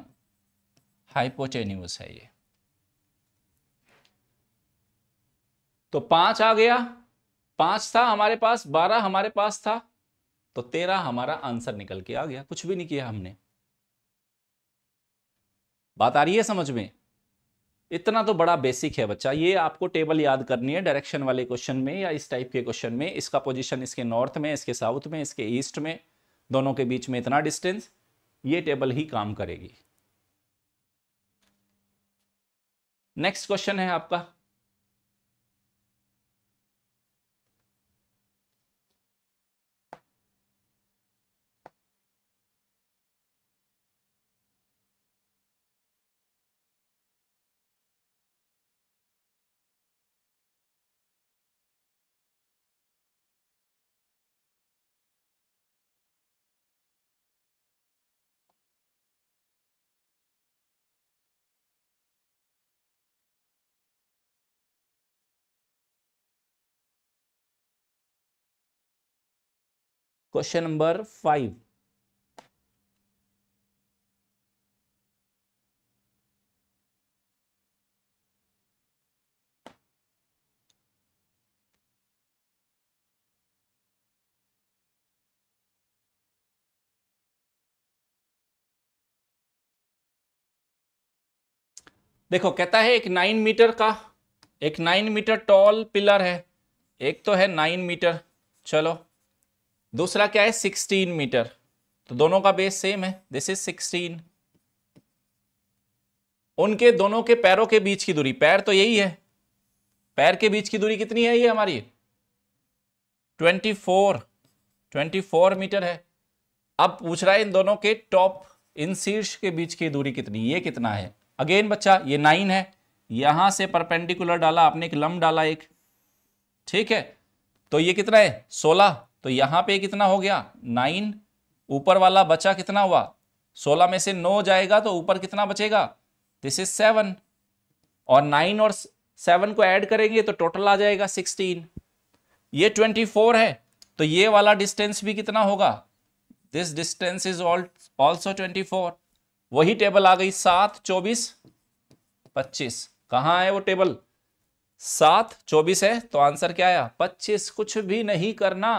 हाइपोटेन्यूज है ये तो पांच आ गया पांच था हमारे पास बारह हमारे पास था तो तेरह हमारा आंसर निकल के आ गया कुछ भी नहीं किया हमने बात आ रही है समझ में इतना तो बड़ा बेसिक है बच्चा ये आपको टेबल याद करनी है डायरेक्शन वाले क्वेश्चन में या इस टाइप के क्वेश्चन में इसका पोजीशन इसके नॉर्थ में इसके साउथ में इसके ईस्ट में दोनों के बीच में इतना डिस्टेंस ये टेबल ही काम करेगी नेक्स्ट क्वेश्चन है आपका क्वेश्चन नंबर फाइव देखो कहता है एक नाइन मीटर का एक नाइन मीटर टॉल पिलर है एक तो है नाइन मीटर चलो दूसरा क्या है सिक्सटीन मीटर तो दोनों का बेस सेम है दिस इज सिक्सटीन उनके दोनों के पैरों के बीच की दूरी पैर तो यही है पैर के बीच की दूरी कितनी है ये हमारी twenty four twenty four metre है अब पूछ रहा है इन दोनों के टॉप इन शीर्ष के बीच की दूरी कितनी ये कितना है अगेन बच्चा ये नाइन है यहां से परपेंडिकुलर डाला आपने एक लम डाला एक ठीक है तो ये कितना है सोलह तो यहाँ पे कितना हो गया नाइन ऊपर वाला बचा कितना हुआ सोलह में से नो जाएगा तो ऊपर कितना बचेगा दिस इज सेवन और नाइन और सेवन को ऐड करेंगे तो टोटल आ जाएगा सिक्सटीन ये ट्वेंटी फोर है तो ये वाला डिस्टेंस भी कितना होगा this distance is also twenty four वही टेबल आ गई सात चौबीस पच्चीस कहाँ है वो टेबल सात चौबीस है तो आंसर क्या आया पच्चीस कुछ भी नहीं करना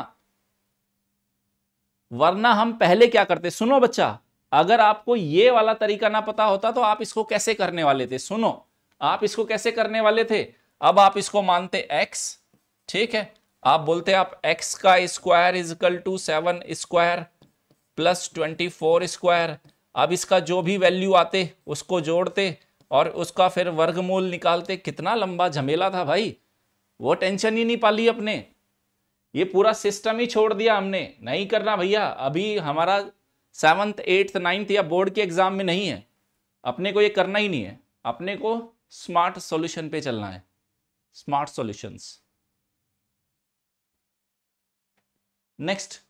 वरना हम पहले क्या करते सुनो बच्चा अगर आपको ये वाला तरीका ना पता होता तो आप इसको कैसे करने वाले थे सुनो आप इसको कैसे करने वाले थे अब आप इसको मानते x ठीक है आप बोलते आप x का square is equal to seven square plus twenty four square अब इसका जो भी वैल्यू आते उसको जोड़ते और उसका फिर वर्गमूल निकालते कितना लंबा झमेला था भाई वो टेंशन ही नहीं पाली अपने ये पूरा सिस्टम ही छोड़ दिया हमने नहीं करना भैया अभी हमारा सेवन्थ एट्थ नाइन्थ या बोर्ड के एग्ज़ाम में नहीं है अपने को ये करना ही नहीं है अपने को स्मार्ट सॉल्यूशन पे चलना है smart solutions next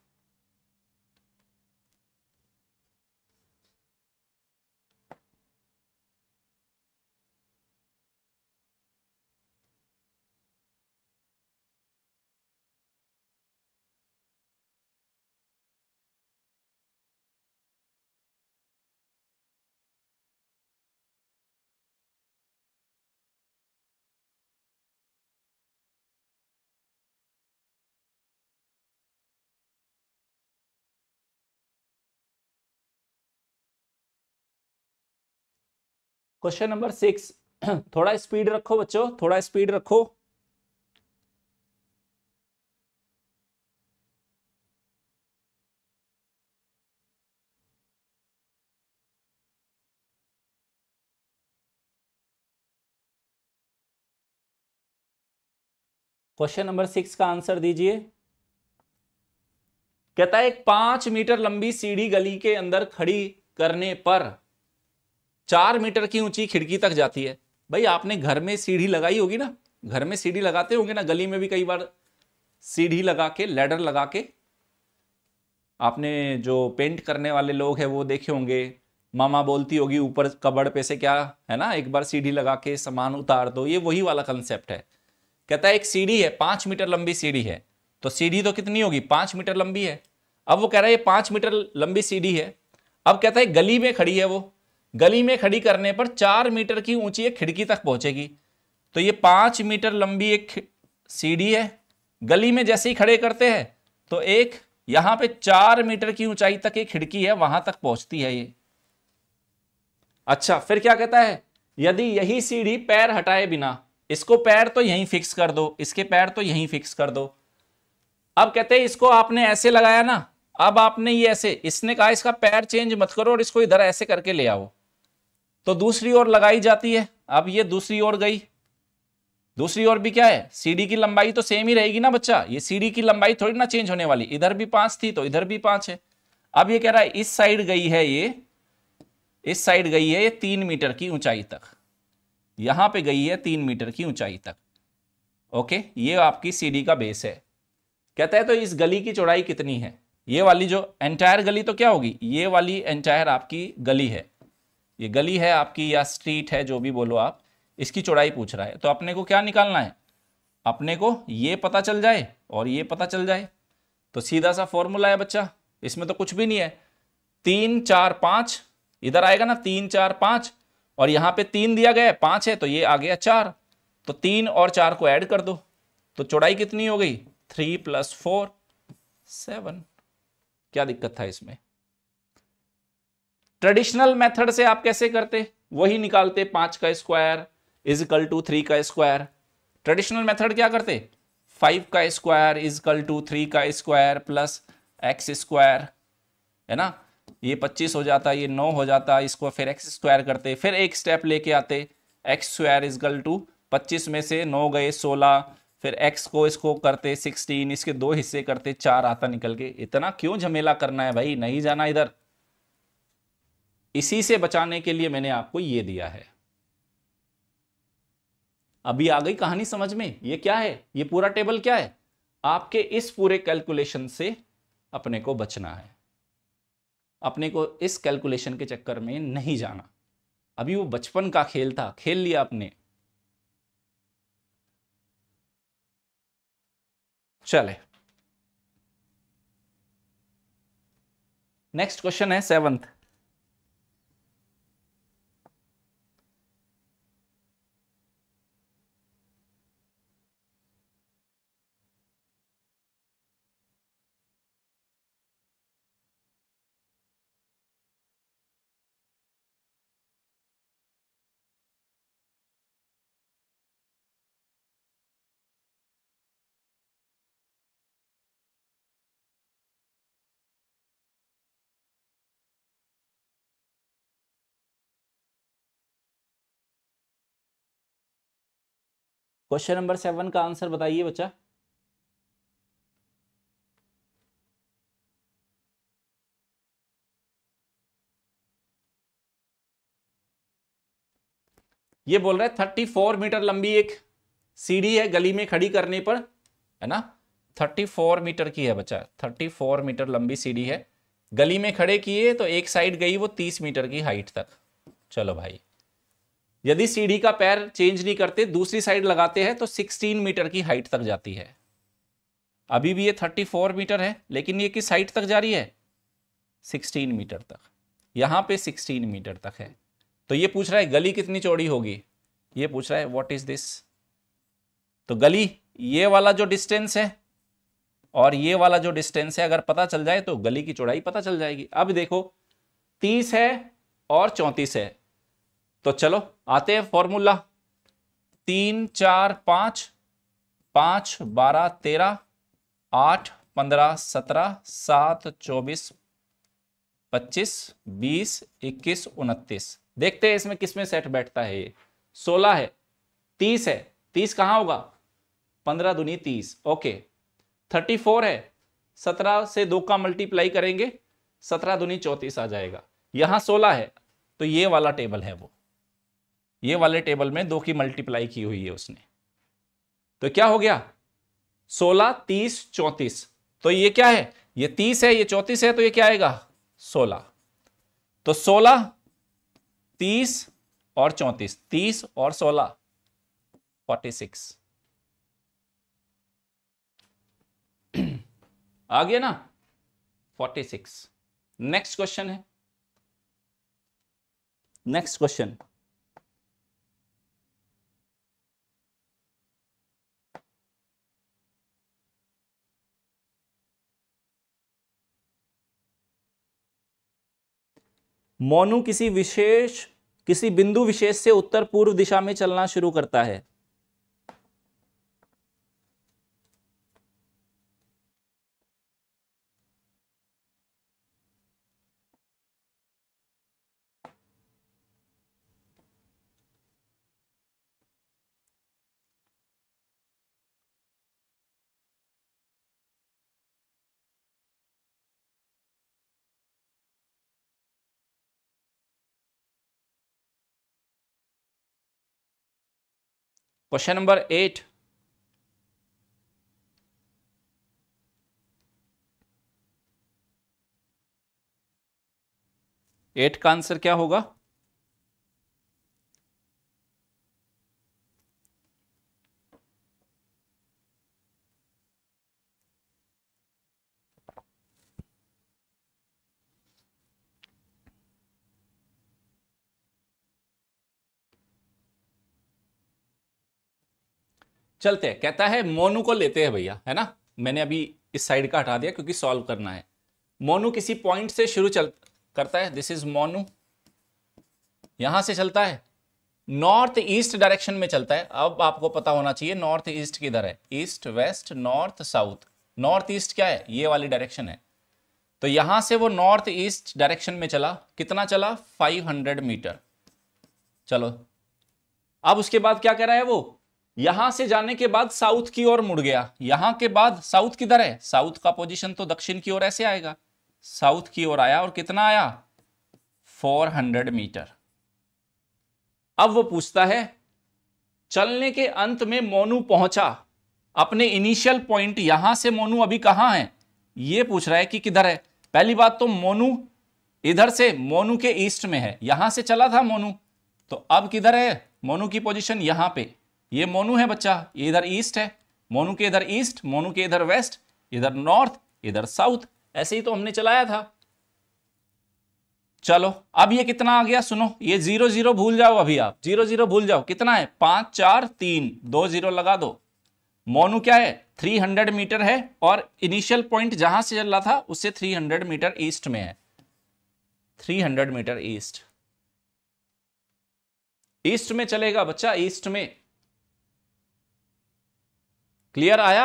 question number six थोड़ा स्पीड रखो बच्चों थोड़ा स्पीड रखो क्वेश्चन नंबर सिक्स का आंसर दीजिए कहता है एक पांच मीटर लंबी सीढ़ी गली के अंदर खड़ी करने पर चार मीटर की ऊंची खिड़की तक जाती है भाई आपने घर में सीढ़ी लगाई होगी ना घर में सीढ़ी लगाते होंगे ना गली में भी कई बार सीढ़ी लगा के लैडर लगा के आपने जो पेंट करने वाले लोग हैं वो देखे होंगे मामा बोलती होगी ऊपर कबड़ पे से क्या है ना एक बार सीढ़ी लगा के सामान उतार दो ये वही वाला कंसेप्ट है कहता है एक सीढ़ी है पांच मीटर लंबी सीढ़ी है तो सीढ़ी तो कितनी होगी पांच मीटर लंबी है अब वो कह रहा है ये पांच मीटर लंबी सीढ़ी है अब कहता है गली में खड़ी है वो गली में खड़ी करने पर चार मीटर की ऊंची एक खिड़की तक पहुंचेगी तो ये पांच मीटर लंबी एक सीढ़ी है गली में जैसे ही खड़े करते हैं तो एक यहां पे चार मीटर की ऊंचाई तक एक खिड़की है वहां तक पहुंचती है ये अच्छा फिर क्या कहता है यदि यही सीढ़ी पैर हटाए बिना इसको पैर तो यहीं फिक्स कर दो इसके पैर तो यहीं फिक्स कर दो अब कहते हैं इसको आपने ऐसे लगाया ना अब आपने ये ऐसे इसने कहा इसका पैर चेंज मत करो और इसको इधर ऐसे करके ले आओ तो दूसरी ओर लगाई जाती है अब ये दूसरी ओर गई दूसरी ओर भी क्या है सीढ़ी की लंबाई तो सेम ही रहेगी ना बच्चा ये सीढ़ी की लंबाई थोड़ी ना चेंज होने वाली इधर भी पांच थी तो इधर भी पांच है अब ये कह रहा है इस साइड गई है ये इस साइड गई है ये तीन मीटर की ऊंचाई तक यहां पे गई है तीन मीटर की ऊंचाई तक ओके ये आपकी सीढ़ी का बेस है कहता है तो इस गली की चौड़ाई कितनी है ये वाली जो एंटायर गली तो क्या होगी ये वाली एंटायर आपकी गली है ये गली है आपकी या स्ट्रीट है जो भी बोलो आप इसकी चौड़ाई पूछ रहा है तो अपने को क्या निकालना है अपने को ये पता चल जाए और ये पता चल जाए तो सीधा सा फॉर्मूला है बच्चा इसमें तो कुछ भी नहीं है तीन चार पाँच इधर आएगा ना तीन चार पाँच और यहाँ पे तीन दिया गया है पाँच है तो ये आ गया चार तो तीन और चार को ऐड कर दो तो चौड़ाई कितनी हो गई थ्री प्लस फोर सेवन क्या दिक्कत था इसमें ट्रेडिशनल मेथड से आप कैसे करते वही निकालते पांच का स्क्वायर इजकल टू थ्री का स्क्वायर ट्रेडिशनल मेथड क्या करते फाइव का स्क्वायर इजकल टू थ्री का स्क्वायर प्लस एक्स स्क्वायर है ना ये पच्चीस हो जाता ये नौ हो जाता इसको फिर एक्स स्क्वायर करते फिर एक स्टेप लेके आते एक्स स्क्वायर इजकल टू पच्चीस में से नौ गए सोलह फिर एक्स को इसको करते सिक्सटीन इसके दो हिस्से करते चार आता निकल के इतना क्यों झमेला करना है भाई नहीं जाना इधर इसी से बचाने के लिए मैंने आपको ये दिया है अभी आ गई कहानी समझ में ये क्या है ये पूरा टेबल क्या है आपके इस पूरे कैलकुलेशन से अपने को बचना है अपने को इस कैलकुलेशन के चक्कर में नहीं जाना अभी वो बचपन का खेल था खेल लिया आपने चले नेक्स्ट क्वेश्चन है सेवंथ क्वेश्चन नंबर सेवन का आंसर बताइए बच्चा ये बोल रहा है थर्टी फोर मीटर लंबी एक सीढ़ी है गली में खड़ी करने पर है ना थर्टी फोर मीटर की है बच्चा थर्टी फोर मीटर लंबी सीढ़ी है गली में खड़े किए तो एक साइड गई वो तीस मीटर की हाइट तक चलो भाई यदि सीढ़ी का पैर चेंज नहीं करते दूसरी साइड लगाते हैं तो 16 मीटर की हाइट तक जाती है अभी भी ये 34 मीटर है लेकिन ये किस हाइट तक जा रही है 16 मीटर तक यहाँ पे 16 मीटर तक है तो ये पूछ रहा है गली कितनी चौड़ी होगी ये पूछ रहा है व्हाट इज दिस तो गली ये वाला जो डिस्टेंस है और ये वाला जो डिस्टेंस है अगर पता चल जाए तो गली की चौड़ाई पता चल जाएगी अब देखो तीस है और चौंतीस है तो चलो आते हैं फॉर्मूला तीन चार पांच पांच बारह तेरह आठ पंद्रह सत्रह सात चौबीस पच्चीस बीस इक्कीस उनतीस देखते हैं इसमें किसमें सेट बैठता है ये सोलह है तीस है तीस कहाँ होगा पंद्रह दुनी तीस ओके थर्टी फोर है सत्रह से दो का मल्टीप्लाई करेंगे सत्रह दुनी चौंतीस आ जाएगा यहाँ सोलह है तो ये वाला टेबल है वो ये वाले टेबल में दो की मल्टीप्लाई की हुई है उसने तो क्या हो गया सोलह तीस चौंतीस तो ये क्या है ये तीस है ये चौंतीस है तो ये क्या आएगा सोलह तो सोलह तीस और चौंतीस तीस और सोलह फोर्टी सिक्स (clears throat) आ गया ना फोर्टी सिक्स नेक्स्ट क्वेश्चन है नेक्स्ट क्वेश्चन मोनू किसी विशेष किसी बिंदु विशेष से उत्तर पूर्व दिशा में चलना शुरू करता है क्वेश्चन नंबर एट एट का आंसर क्या होगा चलते हैं कहता है मोनू को लेते हैं भैया है ना मैंने अभी इस साइड का हटा दिया क्योंकि सॉल्व करना है मोनू किसी पॉइंट से शुरू चल करता है दिस इज मोनू यहां से चलता है नॉर्थ ईस्ट डायरेक्शन में चलता है अब आपको पता होना चाहिए नॉर्थ ईस्ट किधर है east west north south north east क्या है ये वाली डायरेक्शन है तो यहां से वो नॉर्थ ईस्ट डायरेक्शन में चला कितना चला 500 मीटर चलो अब उसके बाद क्या कह रहा है वो यहां से जाने के बाद साउथ की ओर मुड़ गया यहां के बाद साउथ किधर है साउथ का पोजीशन तो दक्षिण की ओर ऐसे आएगा साउथ की ओर आया और कितना आया 400 मीटर अब वो पूछता है चलने के अंत में मोनू पहुंचा अपने इनिशियल पॉइंट यहां से मोनू अभी कहां है ये पूछ रहा है कि किधर है पहली बात तो मोनू इधर से मोनू के ईस्ट में है यहां से चला था मोनू तो अब किधर है मोनू की पोजीशन यहां पे ये मोनू है बच्चा ये इधर ईस्ट है मोनू के इधर ईस्ट मोनू के इधर वेस्ट इधर नॉर्थ इधर साउथ ऐसे ही तो हमने चलाया था चलो अब ये कितना आ गया सुनो ये जीरो जीरो भूल जाओ अभी आप जीरो जीरो भूल जाओ कितना है पांच चार तीन दो जीरो लगा दो मोनू क्या है थ्री हंड्रेड मीटर है और इनिशियल पॉइंट जहां से चल रहा था उससे थ्री हंड्रेड मीटर ईस्ट में है three hundred metre east east में चलेगा बच्चा ईस्ट में क्लियर आया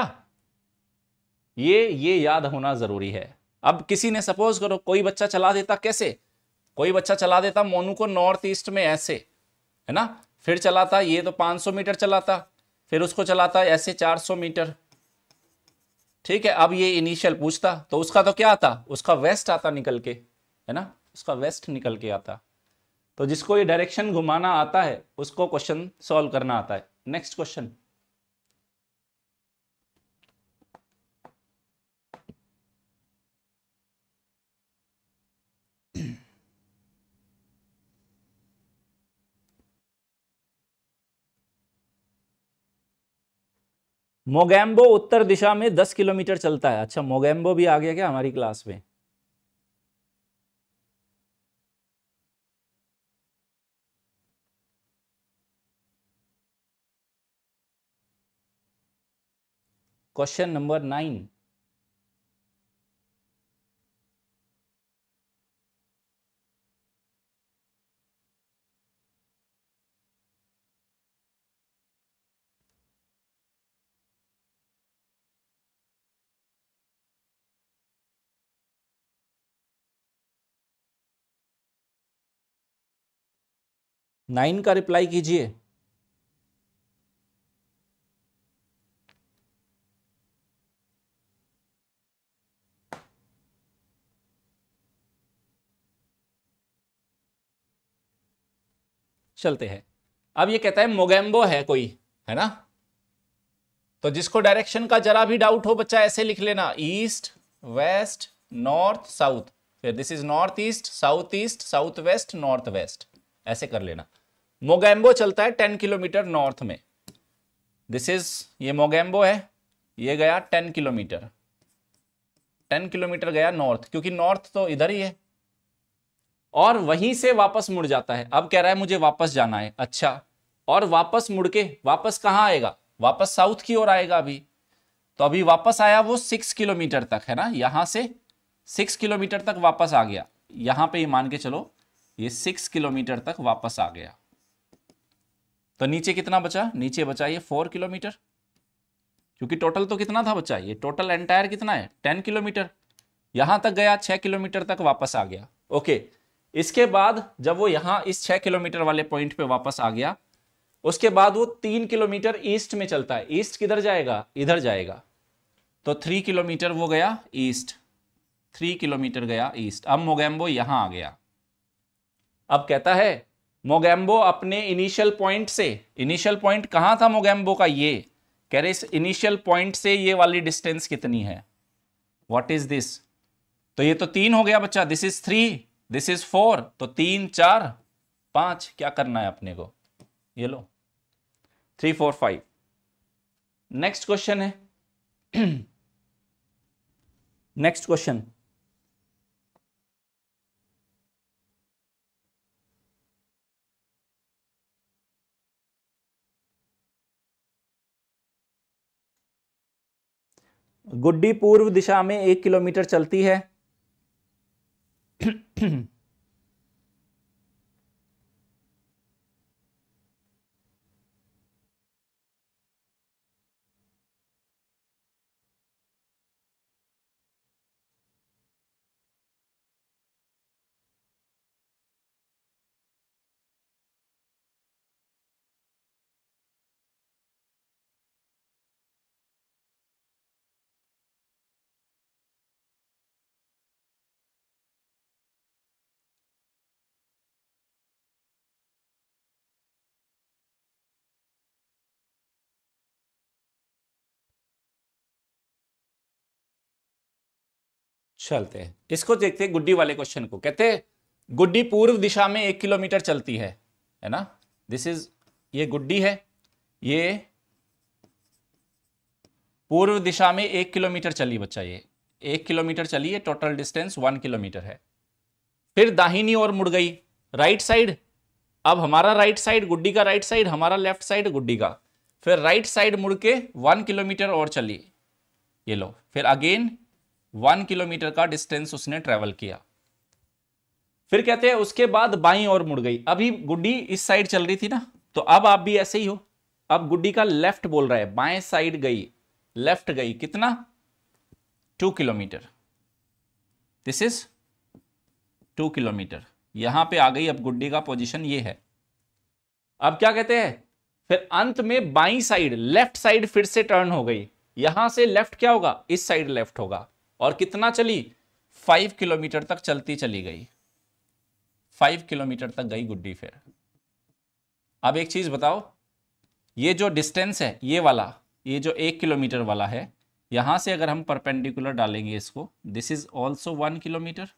ये ये याद होना जरूरी है अब किसी ने सपोज करो कोई बच्चा चला देता कैसे कोई बच्चा चला देता मोनू को नॉर्थ ईस्ट में ऐसे है ना फिर चलाता ये तो 500 मीटर चलाता फिर उसको चलाता ऐसे 400 मीटर ठीक है अब ये इनिशियल पूछता तो उसका तो क्या आता उसका वेस्ट आता निकल के है ना उसका वेस्ट निकल के आता तो जिसको ये डायरेक्शन घुमाना आता है उसको क्वेश्चन सॉल्व करना आता है नेक्स्ट क्वेश्चन मोगैम्बो उत्तर दिशा में दस किलोमीटर चलता है अच्छा मोगैम्बो भी आ गया क्या हमारी क्लास में क्वेश्चन नंबर नाइन नाइन का रिप्लाई कीजिए चलते हैं अब ये कहता है मोगेम्बो है कोई है ना तो जिसको डायरेक्शन का जरा भी डाउट हो बच्चा ऐसे लिख लेना ईस्ट वेस्ट नॉर्थ साउथ फिर this is north east south east south west north west ऐसे कर लेना मोगैम्बो चलता है टेन किलोमीटर नॉर्थ में दिस इज ये मोगैम्बो है ये गया टेन किलोमीटर टेन किलोमीटर गया नॉर्थ क्योंकि नॉर्थ तो इधर ही है और वहीं से वापस मुड़ जाता है अब कह रहा है मुझे वापस जाना है अच्छा और वापस मुड़ के वापस कहाँ आएगा वापस साउथ की ओर आएगा अभी तो अभी वापस आया वो सिक्स किलोमीटर तक है ना यहाँ से सिक्स किलोमीटर तक वापस आ गया यहाँ पे ये मान के चलो ये सिक्स किलोमीटर तक वापस आ गया तो नीचे कितना बचा नीचे बचा ये फोर किलोमीटर क्योंकि टोटल तो कितना था बचा ये टोटल एंटायर कितना है टेन किलोमीटर यहां तक गया छह किलोमीटर तक वापस आ गया ओके इसके बाद जब वो यहां इस छह किलोमीटर वाले पॉइंट पे वापस आ गया उसके बाद वो तीन किलोमीटर ईस्ट में चलता है ईस्ट किधर जाएगा इधर जाएगा तो थ्री किलोमीटर वो गया ईस्ट थ्री किलोमीटर गया ईस्ट अब मोगैम्बो यहां आ गया अब कहता है मोगैम्बो अपने इनिशियल पॉइंट से इनिशियल पॉइंट कहाँ था मोगैम्बो का ये कह रहे इस इनिशियल पॉइंट से ये वाली डिस्टेंस कितनी है व्हाट इज दिस तो ये तो तीन हो गया बच्चा this is three this is four तो तीन चार पांच क्या करना है अपने को ये लो three four five next question है नेक्स्ट (clears throat) क्वेश्चन गुड्डी पूर्व दिशा में एक किलोमीटर चलती है चलते हैं इसको देखते हैं गुड्डी वाले क्वेश्चन को कहते हैं गुड्डी पूर्व दिशा में एक किलोमीटर चलती है है ना दिस इज ये गुड्डी है ये पूर्व दिशा में एक किलोमीटर चली बच्चा ये एक किलोमीटर चली है टोटल डिस्टेंस वन किलोमीटर है फिर दाहिनी ओर मुड़ गई राइट साइड अब हमारा राइट साइड गुड्डी का राइट साइड हमारा लेफ्ट साइड गुड्डी का फिर राइट साइड मुड़ के वन किलोमीटर और चली ये लो फिर अगेन वन किलोमीटर का डिस्टेंस उसने ट्रेवल किया फिर कहते हैं उसके बाद बाई और मुड़ गई अभी गुड्डी इस साइड चल रही थी ना तो अब आप भी ऐसे ही हो अब गुड्डी का लेफ्ट बोल रहा है बाएं साइड गई लेफ्ट गई कितना two kilometre this is two kilometre यहां पे आ गई अब गुड्डी का पोजीशन ये है अब क्या कहते हैं फिर अंत में बाई साइड लेफ्ट साइड फिर से टर्न हो गई यहां से लेफ्ट क्या होगा इस साइड लेफ्ट होगा और कितना चली फाइव किलोमीटर तक चलती चली गई फाइव किलोमीटर तक गई गुड्डी फिर अब एक चीज बताओ ये जो डिस्टेंस है ये वाला ये जो एक किलोमीटर वाला है यहां से अगर हम परपेंडिकुलर डालेंगे इसको this is also one kilometre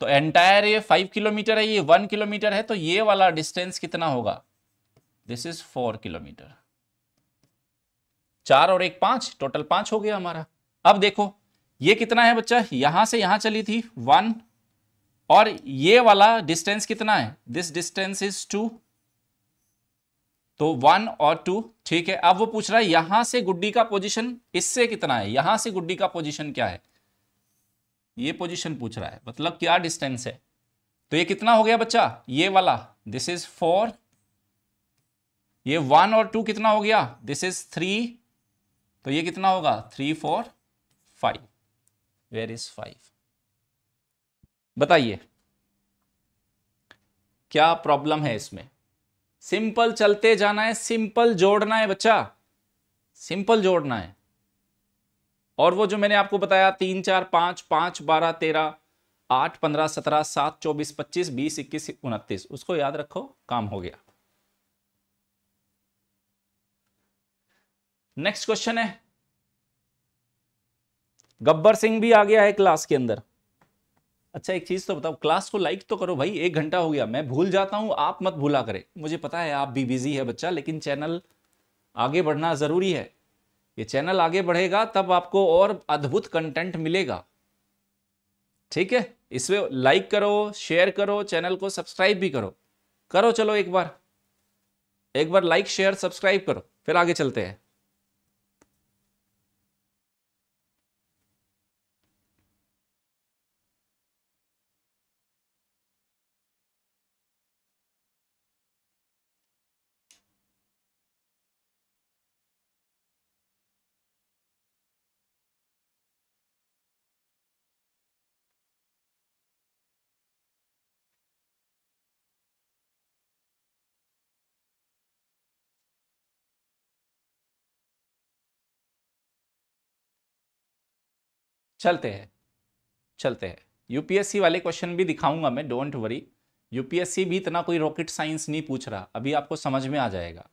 तो एंटायर ये फाइव किलोमीटर है ये वन किलोमीटर है तो ये वाला डिस्टेंस कितना होगा दिस इज फोर किलोमीटर चार और एक पांच टोटल पांच हो गया हमारा अब देखो ये कितना है बच्चा यहां से यहां चली थी वन और ये वाला डिस्टेंस कितना है दिस डिस्टेंस इज टू तो वन और टू ठीक है अब वो पूछ रहा है यहां से गुड्डी का पोजीशन इससे कितना है यहां से गुड्डी का पोजीशन क्या है ये पोजीशन पूछ रहा है मतलब क्या डिस्टेंस है तो ये कितना हो गया बच्चा ये वाला दिस इज फोर ये वन और टू कितना हो गया दिस इज थ्री तो ये कितना होगा three four five where is five बताइए क्या प्रॉब्लम है इसमें सिंपल चलते जाना है सिंपल जोड़ना है बच्चा सिंपल जोड़ना है और वो जो मैंने आपको बताया तीन चार पांच पांच बारह तेरह आठ पंद्रह सत्रह सात चौबीस पच्चीस बीस इक्कीस उनतीस उसको याद रखो काम हो गया नेक्स्ट क्वेश्चन है गब्बर सिंह भी आ गया है क्लास के अंदर अच्छा एक चीज तो बताओ क्लास को लाइक तो करो भाई एक घंटा हो गया मैं भूल जाता हूं आप मत भूला करें मुझे पता है आप भी बिजी है बच्चा लेकिन चैनल आगे बढ़ना जरूरी है ये चैनल आगे बढ़ेगा तब आपको और अद्भुत कंटेंट मिलेगा ठीक है इसमें लाइक करो शेयर करो चैनल को सब्सक्राइब भी करो करो चलो एक बार एक बार लाइक शेयर सब्सक्राइब करो फिर आगे चलते हैं चलते हैं चलते हैं यूपीएससी वाले क्वेश्चन भी दिखाऊंगा मैं डोंट वरी यूपीएससी भी इतना कोई रॉकेट साइंस नहीं पूछ रहा अभी आपको समझ में आ जाएगा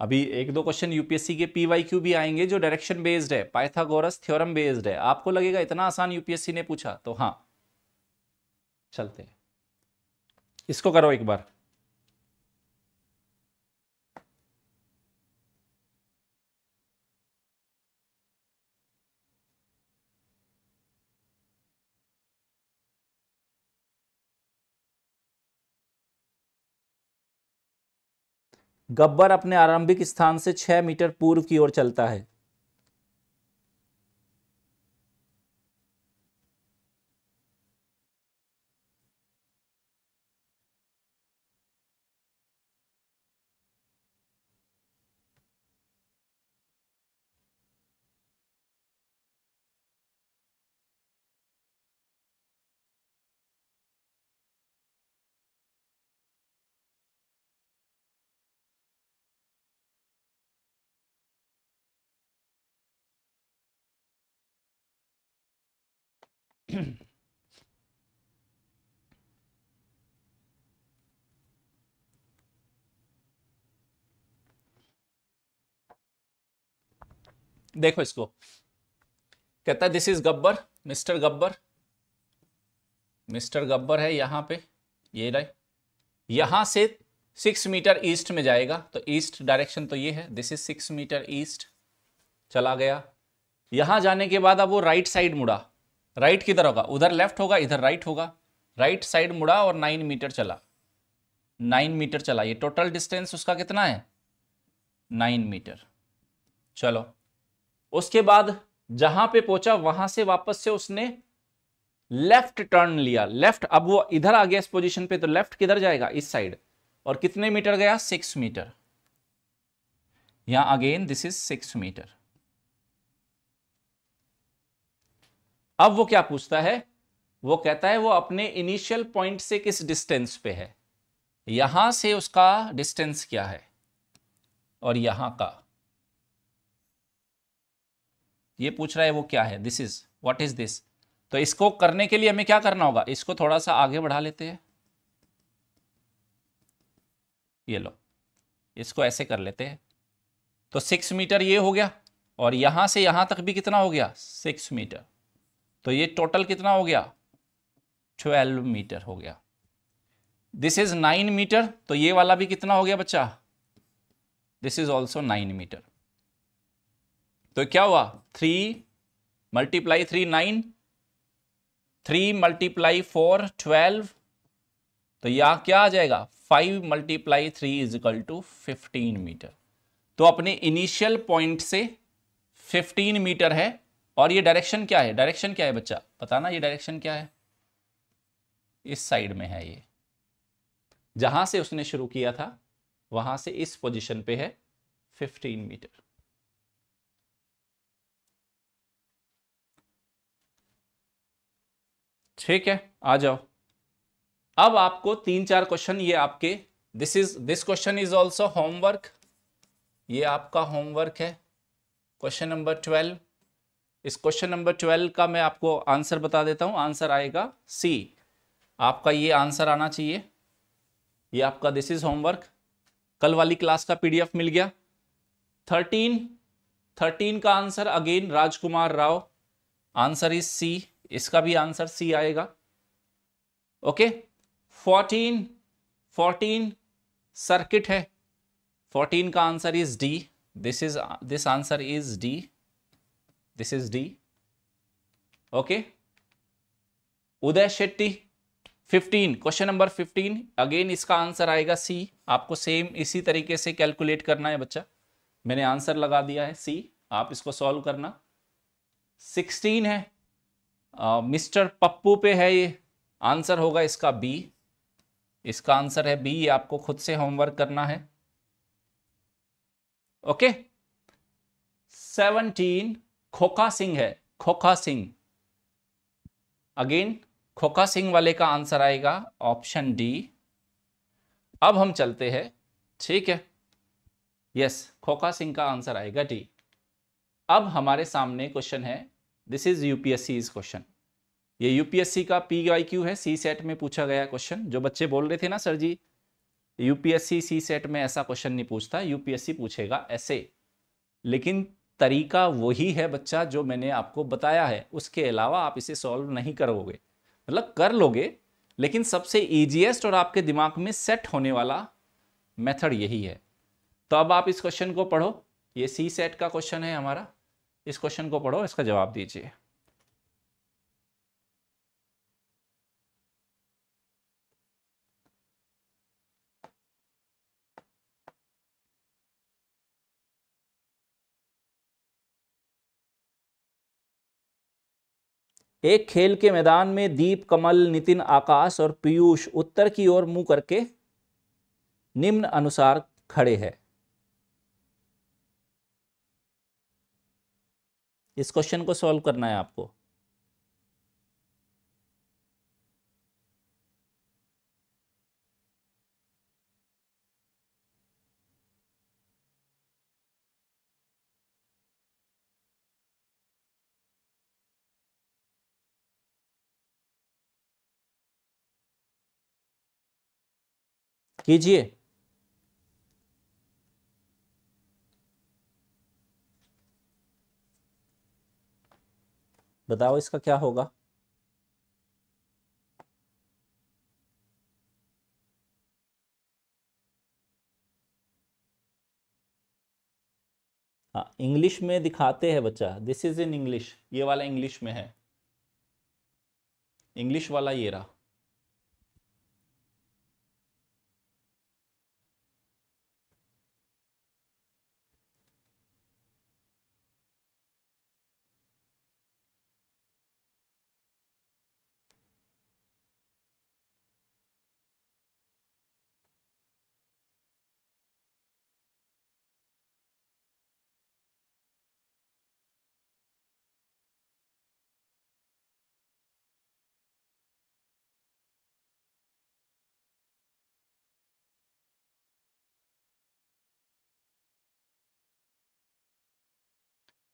अभी एक दो क्वेश्चन यूपीएससी के पी भी आएंगे जो डायरेक्शन बेस्ड है पाइथागोरस थ्योरम बेस्ड है आपको लगेगा इतना आसान यूपीएससी ने पूछा तो हाँ चलते हैं इसको करो एक बार गब्बर अपने आरंभिक स्थान से छः मीटर पूर्व की ओर चलता है (clears throat) देखो इसको कहता है this is Gabbar mister Gabbar mister Gabbar है यहां पे ये राय यहां से सिक्स मीटर ईस्ट में जाएगा तो ईस्ट डायरेक्शन तो ये है this is six metre east चला गया यहां जाने के बाद अब वो राइट साइड मुड़ा राइट किधर होगा उधर लेफ्ट होगा इधर राइट होगा राइट साइड मुड़ा और नाइन मीटर चला नाइन मीटर चला ये टोटल डिस्टेंस उसका कितना है नाइन मीटर चलो उसके बाद जहां पे पहुंचा वहां से वापस से उसने लेफ्ट टर्न लिया लेफ्ट अब वो इधर आ गया इस पोजीशन पे तो लेफ्ट किधर जाएगा इस साइड और कितने मीटर गया सिक्स मीटर यहां again this is six metre अब वो क्या पूछता है वो कहता है वो अपने इनिशियल पॉइंट से किस डिस्टेंस पे है यहां से उसका डिस्टेंस क्या है और यहां का ये पूछ रहा है वो क्या है this is what is this तो इसको करने के लिए हमें क्या करना होगा इसको थोड़ा सा आगे बढ़ा लेते हैं ये लो इसको ऐसे कर लेते हैं तो सिक्स मीटर ये हो गया और यहां से यहां तक भी कितना हो गया सिक्स मीटर तो ये टोटल कितना हो गया ट्वेल्व मीटर हो गया दिस इज नाइन मीटर तो ये वाला भी कितना हो गया बच्चा this is also nine metre तो क्या हुआ three multiply three nine three multiply four twelve तो यहां क्या आ जाएगा five multiply three is equal to fifteen metre तो अपने इनिशियल पॉइंट से फिफ्टीन मीटर है और ये डायरेक्शन क्या है डायरेक्शन क्या है बच्चा पता ना ये डायरेक्शन क्या है इस साइड में है ये जहां से उसने शुरू किया था वहां से इस पोजीशन पे है 15 मीटर ठीक है आ जाओ अब आपको तीन चार क्वेश्चन ये आपके this is this question is also homework ये आपका होमवर्क है क्वेश्चन नंबर ट्वेल्व इस क्वेश्चन नंबर ट्वेल्व का मैं आपको आंसर बता देता हूं आंसर आएगा सी आपका ये आंसर आना चाहिए ये आपका दिस इज होमवर्क कल वाली क्लास का पीडीएफ मिल गया थर्टीन थर्टीन का answer again Rajkumar Rao answer is C इसका भी आंसर सी आएगा ओके फोर्टीन फोर्टीन सर्किट है फोर्टीन का answer is D this is this answer is D this is D. Okay. Uday Shetty 15 question number 15 again इसका आंसर आएगा सी आपको सेम इसी तरीके से कैलकुलेट करना है बच्चा मैंने आंसर लगा दिया है सी आप इसको सॉल्व करना 16 है मिस्टर पप्पू पे है ये आंसर होगा इसका बी इसका आंसर है बी आपको खुद से होमवर्क करना है ओके सेवनटीन खोखा सिंह है खोखा सिंह अगेन खोखा सिंह वाले का आंसर आएगा ऑप्शन डी अब हम चलते हैं ठीक है यस खोखा सिंह का आंसर आएगा डी अब हमारे सामने क्वेश्चन है this is UPSC is question ये यूपीएससी का पी आई क्यू है सी सेट में पूछा गया क्वेश्चन जो बच्चे बोल रहे थे ना sir ji UPSC CSAT में ऐसा क्वेश्चन नहीं पूछता यूपीएससी पूछेगा ऐसे लेकिन तरीका वही है बच्चा जो मैंने आपको बताया है उसके अलावा आप इसे सॉल्व नहीं करोगे मतलब कर लोगे लेकिन सबसे ईजीएस्ट और आपके दिमाग में सेट होने वाला मेथड यही है तो अब आप इस क्वेश्चन को पढ़ो ये सी सेट का क्वेश्चन है हमारा इस क्वेश्चन को पढ़ो इसका जवाब दीजिए एक खेल के मैदान में दीप कमल नितिन आकाश और पीयूष उत्तर की ओर मुंह करके निम्न अनुसार खड़े हैं इस क्वेश्चन को सॉल्व करना है आपको कीजिए बताओ इसका क्या होगा हाँ इंग्लिश में दिखाते हैं बच्चा दिस इज इन इंग्लिश ये वाला इंग्लिश में है इंग्लिश वाला ये रहा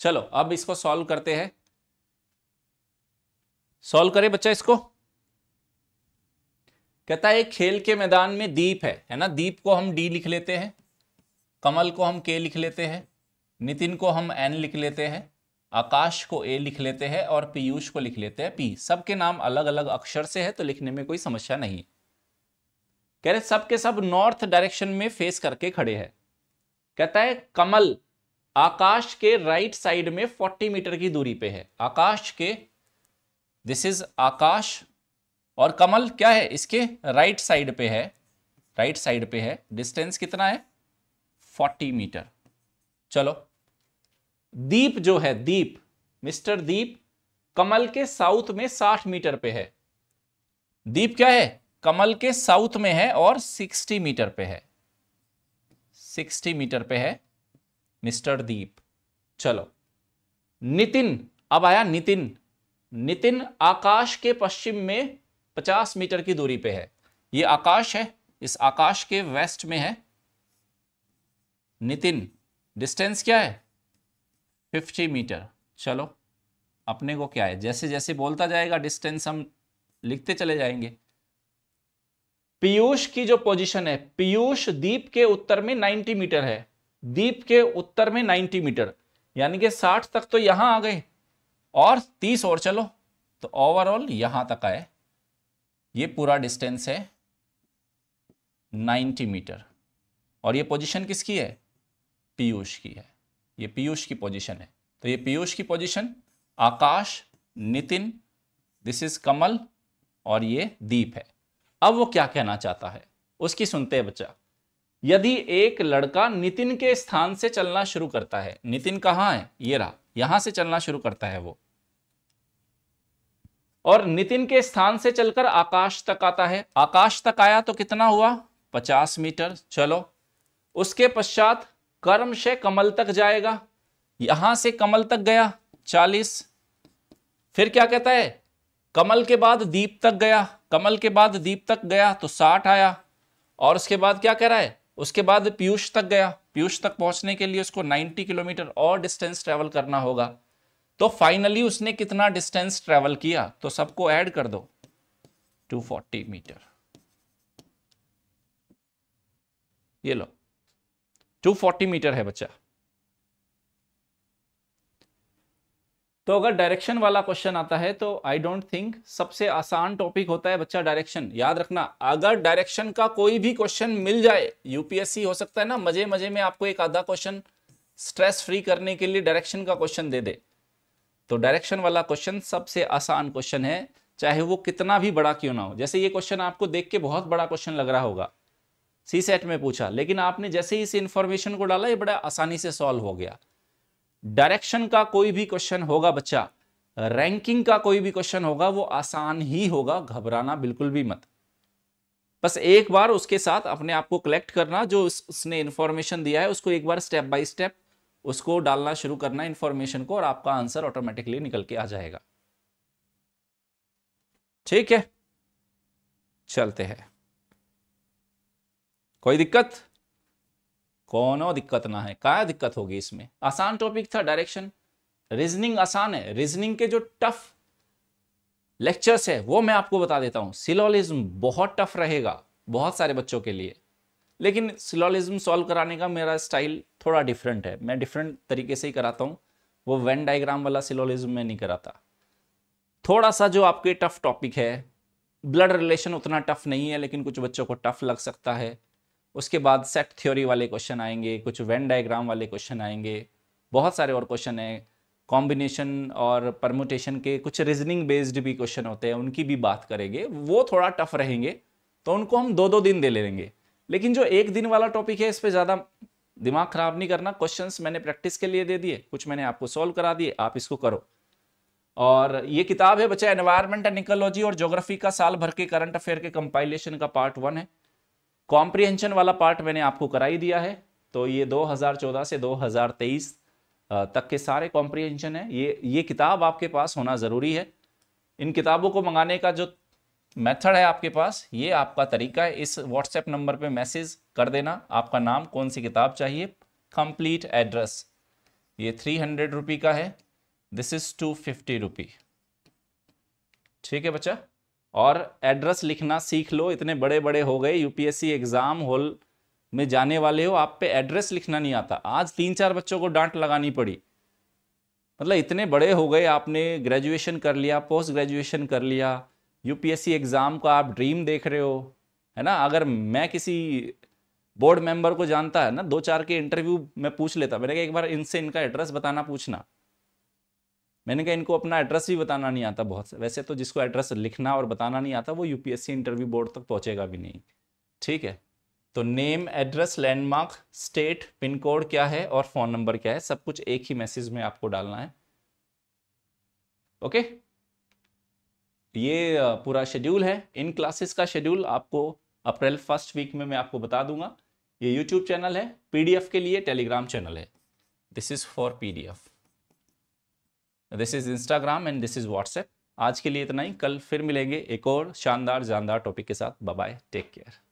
चलो अब इसको सॉल्व करते हैं सॉल्व करें बच्चा इसको कहता है खेल के मैदान में दीप है है ना दीप को हम डी लिख लेते हैं कमल को हम के लिख लेते हैं नितिन को हम एन लिख लेते हैं आकाश को ए लिख लेते हैं और पीयूष को लिख लेते हैं पी सबके नाम अलग अलग अक्षर से है तो लिखने में कोई समस्या नहीं कह रहे सबके सब नॉर्थ डायरेक्शन में फेस करके खड़े हैं कहता है कमल आकाश के राइट साइड में 40 मीटर की दूरी पे है आकाश के दिस इज आकाश और कमल क्या है इसके राइट साइड पे है राइट साइड पे है डिस्टेंस कितना है 40 मीटर चलो दीप जो है दीप मिस्टर दीप कमल के साउथ में 60 मीटर पे है दीप क्या है कमल के साउथ में है और 60 मीटर पे है 60 मीटर पे है मिस्टर दीप चलो नितिन अब आया नितिन नितिन आकाश के पश्चिम में 50 मीटर की दूरी पे है ये आकाश है इस आकाश के वेस्ट में है नितिन डिस्टेंस क्या है 50 मीटर चलो अपने को क्या है जैसे जैसे बोलता जाएगा डिस्टेंस हम लिखते चले जाएंगे पीयूष की जो पोजीशन है पीयूष दीप के उत्तर में 90 मीटर है द्वीप के उत्तर में 90 मीटर यानी कि 60 तक तो यहां आ गए और 30 और चलो तो ओवरऑल यहां तक आए ये पूरा डिस्टेंस है 90 मीटर और ये पोजीशन किसकी है पीयूष की है ये पीयूष की पोजीशन है तो ये पीयूष की position Aakash Nitin this is Kamal और ये दीप है अब वो क्या कहना चाहता है उसकी सुनते हैं बच्चा यदि एक लड़का नितिन के स्थान से चलना शुरू करता है नितिन कहां है ये रहा यहां से चलना शुरू करता है वो और नितिन के स्थान से चलकर आकाश तक आता है आकाश तक आया तो कितना हुआ पचास मीटर चलो उसके पश्चात कर्म से कमल तक जाएगा यहां से कमल तक गया चालीस फिर क्या कहता है कमल के बाद दीप तक गया कमल के बाद दीप तक गया तो साठ आया और उसके बाद क्या कह रहा है उसके बाद पीयूष तक गया पीयूष तक पहुंचने के लिए उसको 90 किलोमीटर और डिस्टेंस ट्रेवल करना होगा तो फाइनली उसने कितना डिस्टेंस ट्रेवल किया तो सबको ऐड कर दो 240 मीटर ये लो 240 मीटर है बच्चा तो अगर डायरेक्शन वाला क्वेश्चन आता है तो आई डोंट थिंक सबसे आसान टॉपिक होता है बच्चा डायरेक्शन याद रखना अगर डायरेक्शन का कोई भी क्वेश्चन मिल जाए यूपीएससी हो सकता है ना मजे मजे में आपको एक आधा क्वेश्चन स्ट्रेस फ्री करने के लिए डायरेक्शन का क्वेश्चन दे दे तो डायरेक्शन वाला क्वेश्चन सबसे आसान क्वेश्चन है चाहे वो कितना भी बड़ा क्यों ना हो जैसे ये क्वेश्चन आपको देख के बहुत बड़ा क्वेश्चन लग रहा होगा सी सेट में पूछा लेकिन आपने जैसे ही इस इंफॉर्मेशन को डाला ये बड़ा आसानी से सॉल्व हो गया डायरेक्शन का कोई भी क्वेश्चन होगा बच्चा रैंकिंग का कोई भी क्वेश्चन होगा वो आसान ही होगा घबराना बिल्कुल भी मत बस एक बार उसके साथ अपने आप को कलेक्ट करना जो उसने इंफॉर्मेशन दिया है उसको एक बार स्टेप बाय स्टेप उसको डालना शुरू करना इंफॉर्मेशन को और आपका आंसर ऑटोमेटिकली निकल के आ जाएगा ठीक है चलते हैं कोई दिक्कत कोनो दिक्कत ना है क्या दिक्कत होगी इसमें आसान टॉपिक था डायरेक्शन रीजनिंग आसान है रीजनिंग के जो टफ लेक्चर्स है वो मैं आपको बता देता हूँ सिलोलिज्म बहुत टफ रहेगा बहुत सारे बच्चों के लिए लेकिन सिलोलिज्म सॉल्व कराने का मेरा स्टाइल थोड़ा डिफरेंट है मैं डिफरेंट तरीके से ही कराता हूँ वो वेन डायग्राम वाला सिलोलिज्म में नहीं कराता थोड़ा सा जो आपके टफ टॉपिक है ब्लड रिलेशन उतना टफ नहीं है लेकिन कुछ बच्चों को टफ लग सकता है उसके बाद सेट थ्योरी वाले क्वेश्चन आएंगे कुछ वेन डायग्राम वाले क्वेश्चन आएंगे बहुत सारे और क्वेश्चन हैं कॉम्बिनेशन और परमोटेशन के कुछ रीजनिंग बेस्ड भी क्वेश्चन होते हैं उनकी भी बात करेंगे वो थोड़ा टफ रहेंगे तो उनको हम दो दो दिन दे ले लेंगे लेकिन जो एक दिन वाला टॉपिक है इस पर ज़्यादा दिमाग खराब नहीं करना क्वेश्चंस मैंने प्रैक्टिस के लिए दे दिए कुछ मैंने आपको सॉल्व करा दिए आप इसको करो और ये किताब है बच्चा एनवायरमेंट एंड निकोलॉजी और ज्योग्राफी का साल भर के करंट अफेयर के कंपाइलेशन का पार्ट वन है कॉम्प्रिहेंशन वाला पार्ट मैंने आपको करा ही दिया है तो ये 2014 से 2023 तक के सारे कॉम्प्रिहेंशन है ये ये किताब आपके पास होना ज़रूरी है इन किताबों को मंगाने का जो मेथड है आपके पास ये आपका तरीका है इस व्हाट्सएप नंबर पे मैसेज कर देना आपका नाम कौन सी किताब चाहिए कंप्लीट एड्रेस ये थ्री हंड्रेड रुपी का है this is two fifty rupee ठीक है बच्चा और एड्रेस लिखना सीख लो इतने बड़े बड़े हो गए यूपीएससी एग्ज़ाम हॉल में जाने वाले हो आप पे एड्रेस लिखना नहीं आता आज तीन चार बच्चों को डांट लगानी पड़ी मतलब इतने बड़े हो गए आपने ग्रेजुएशन कर लिया पोस्ट ग्रेजुएशन कर लिया यूपीएससी एग्ज़ाम का आप ड्रीम देख रहे हो है ना अगर मैं किसी बोर्ड मेंबर को जानता है ना दो चार के इंटरव्यू में पूछ लेता मैंने कहा एक बार इनसे इनका एड्रेस बताना पूछना मैंने कहा इनको अपना एड्रेस भी बताना नहीं आता बहुत वैसे तो जिसको एड्रेस लिखना और बताना नहीं आता वो यूपीएससी इंटरव्यू बोर्ड तक पहुंचेगा भी नहीं ठीक है तो name address landmark state pin code क्या है और फ़ोन नंबर क्या है सब कुछ एक ही मैसेज में आपको डालना है ओके ये पूरा शेड्यूल है इन क्लासेस का शेड्यूल आपको अप्रैल फर्स्ट वीक में मैं आपको बता दूंगा ये यूट्यूब चैनल है पीडीएफ के लिए टेलीग्राम चैनल है this is for PDF this is Instagram and this is WhatsApp आज के लिए इतना ही कल फिर मिलेंगे एक और शानदार जानदार टॉपिक के साथ बाय टेक केयर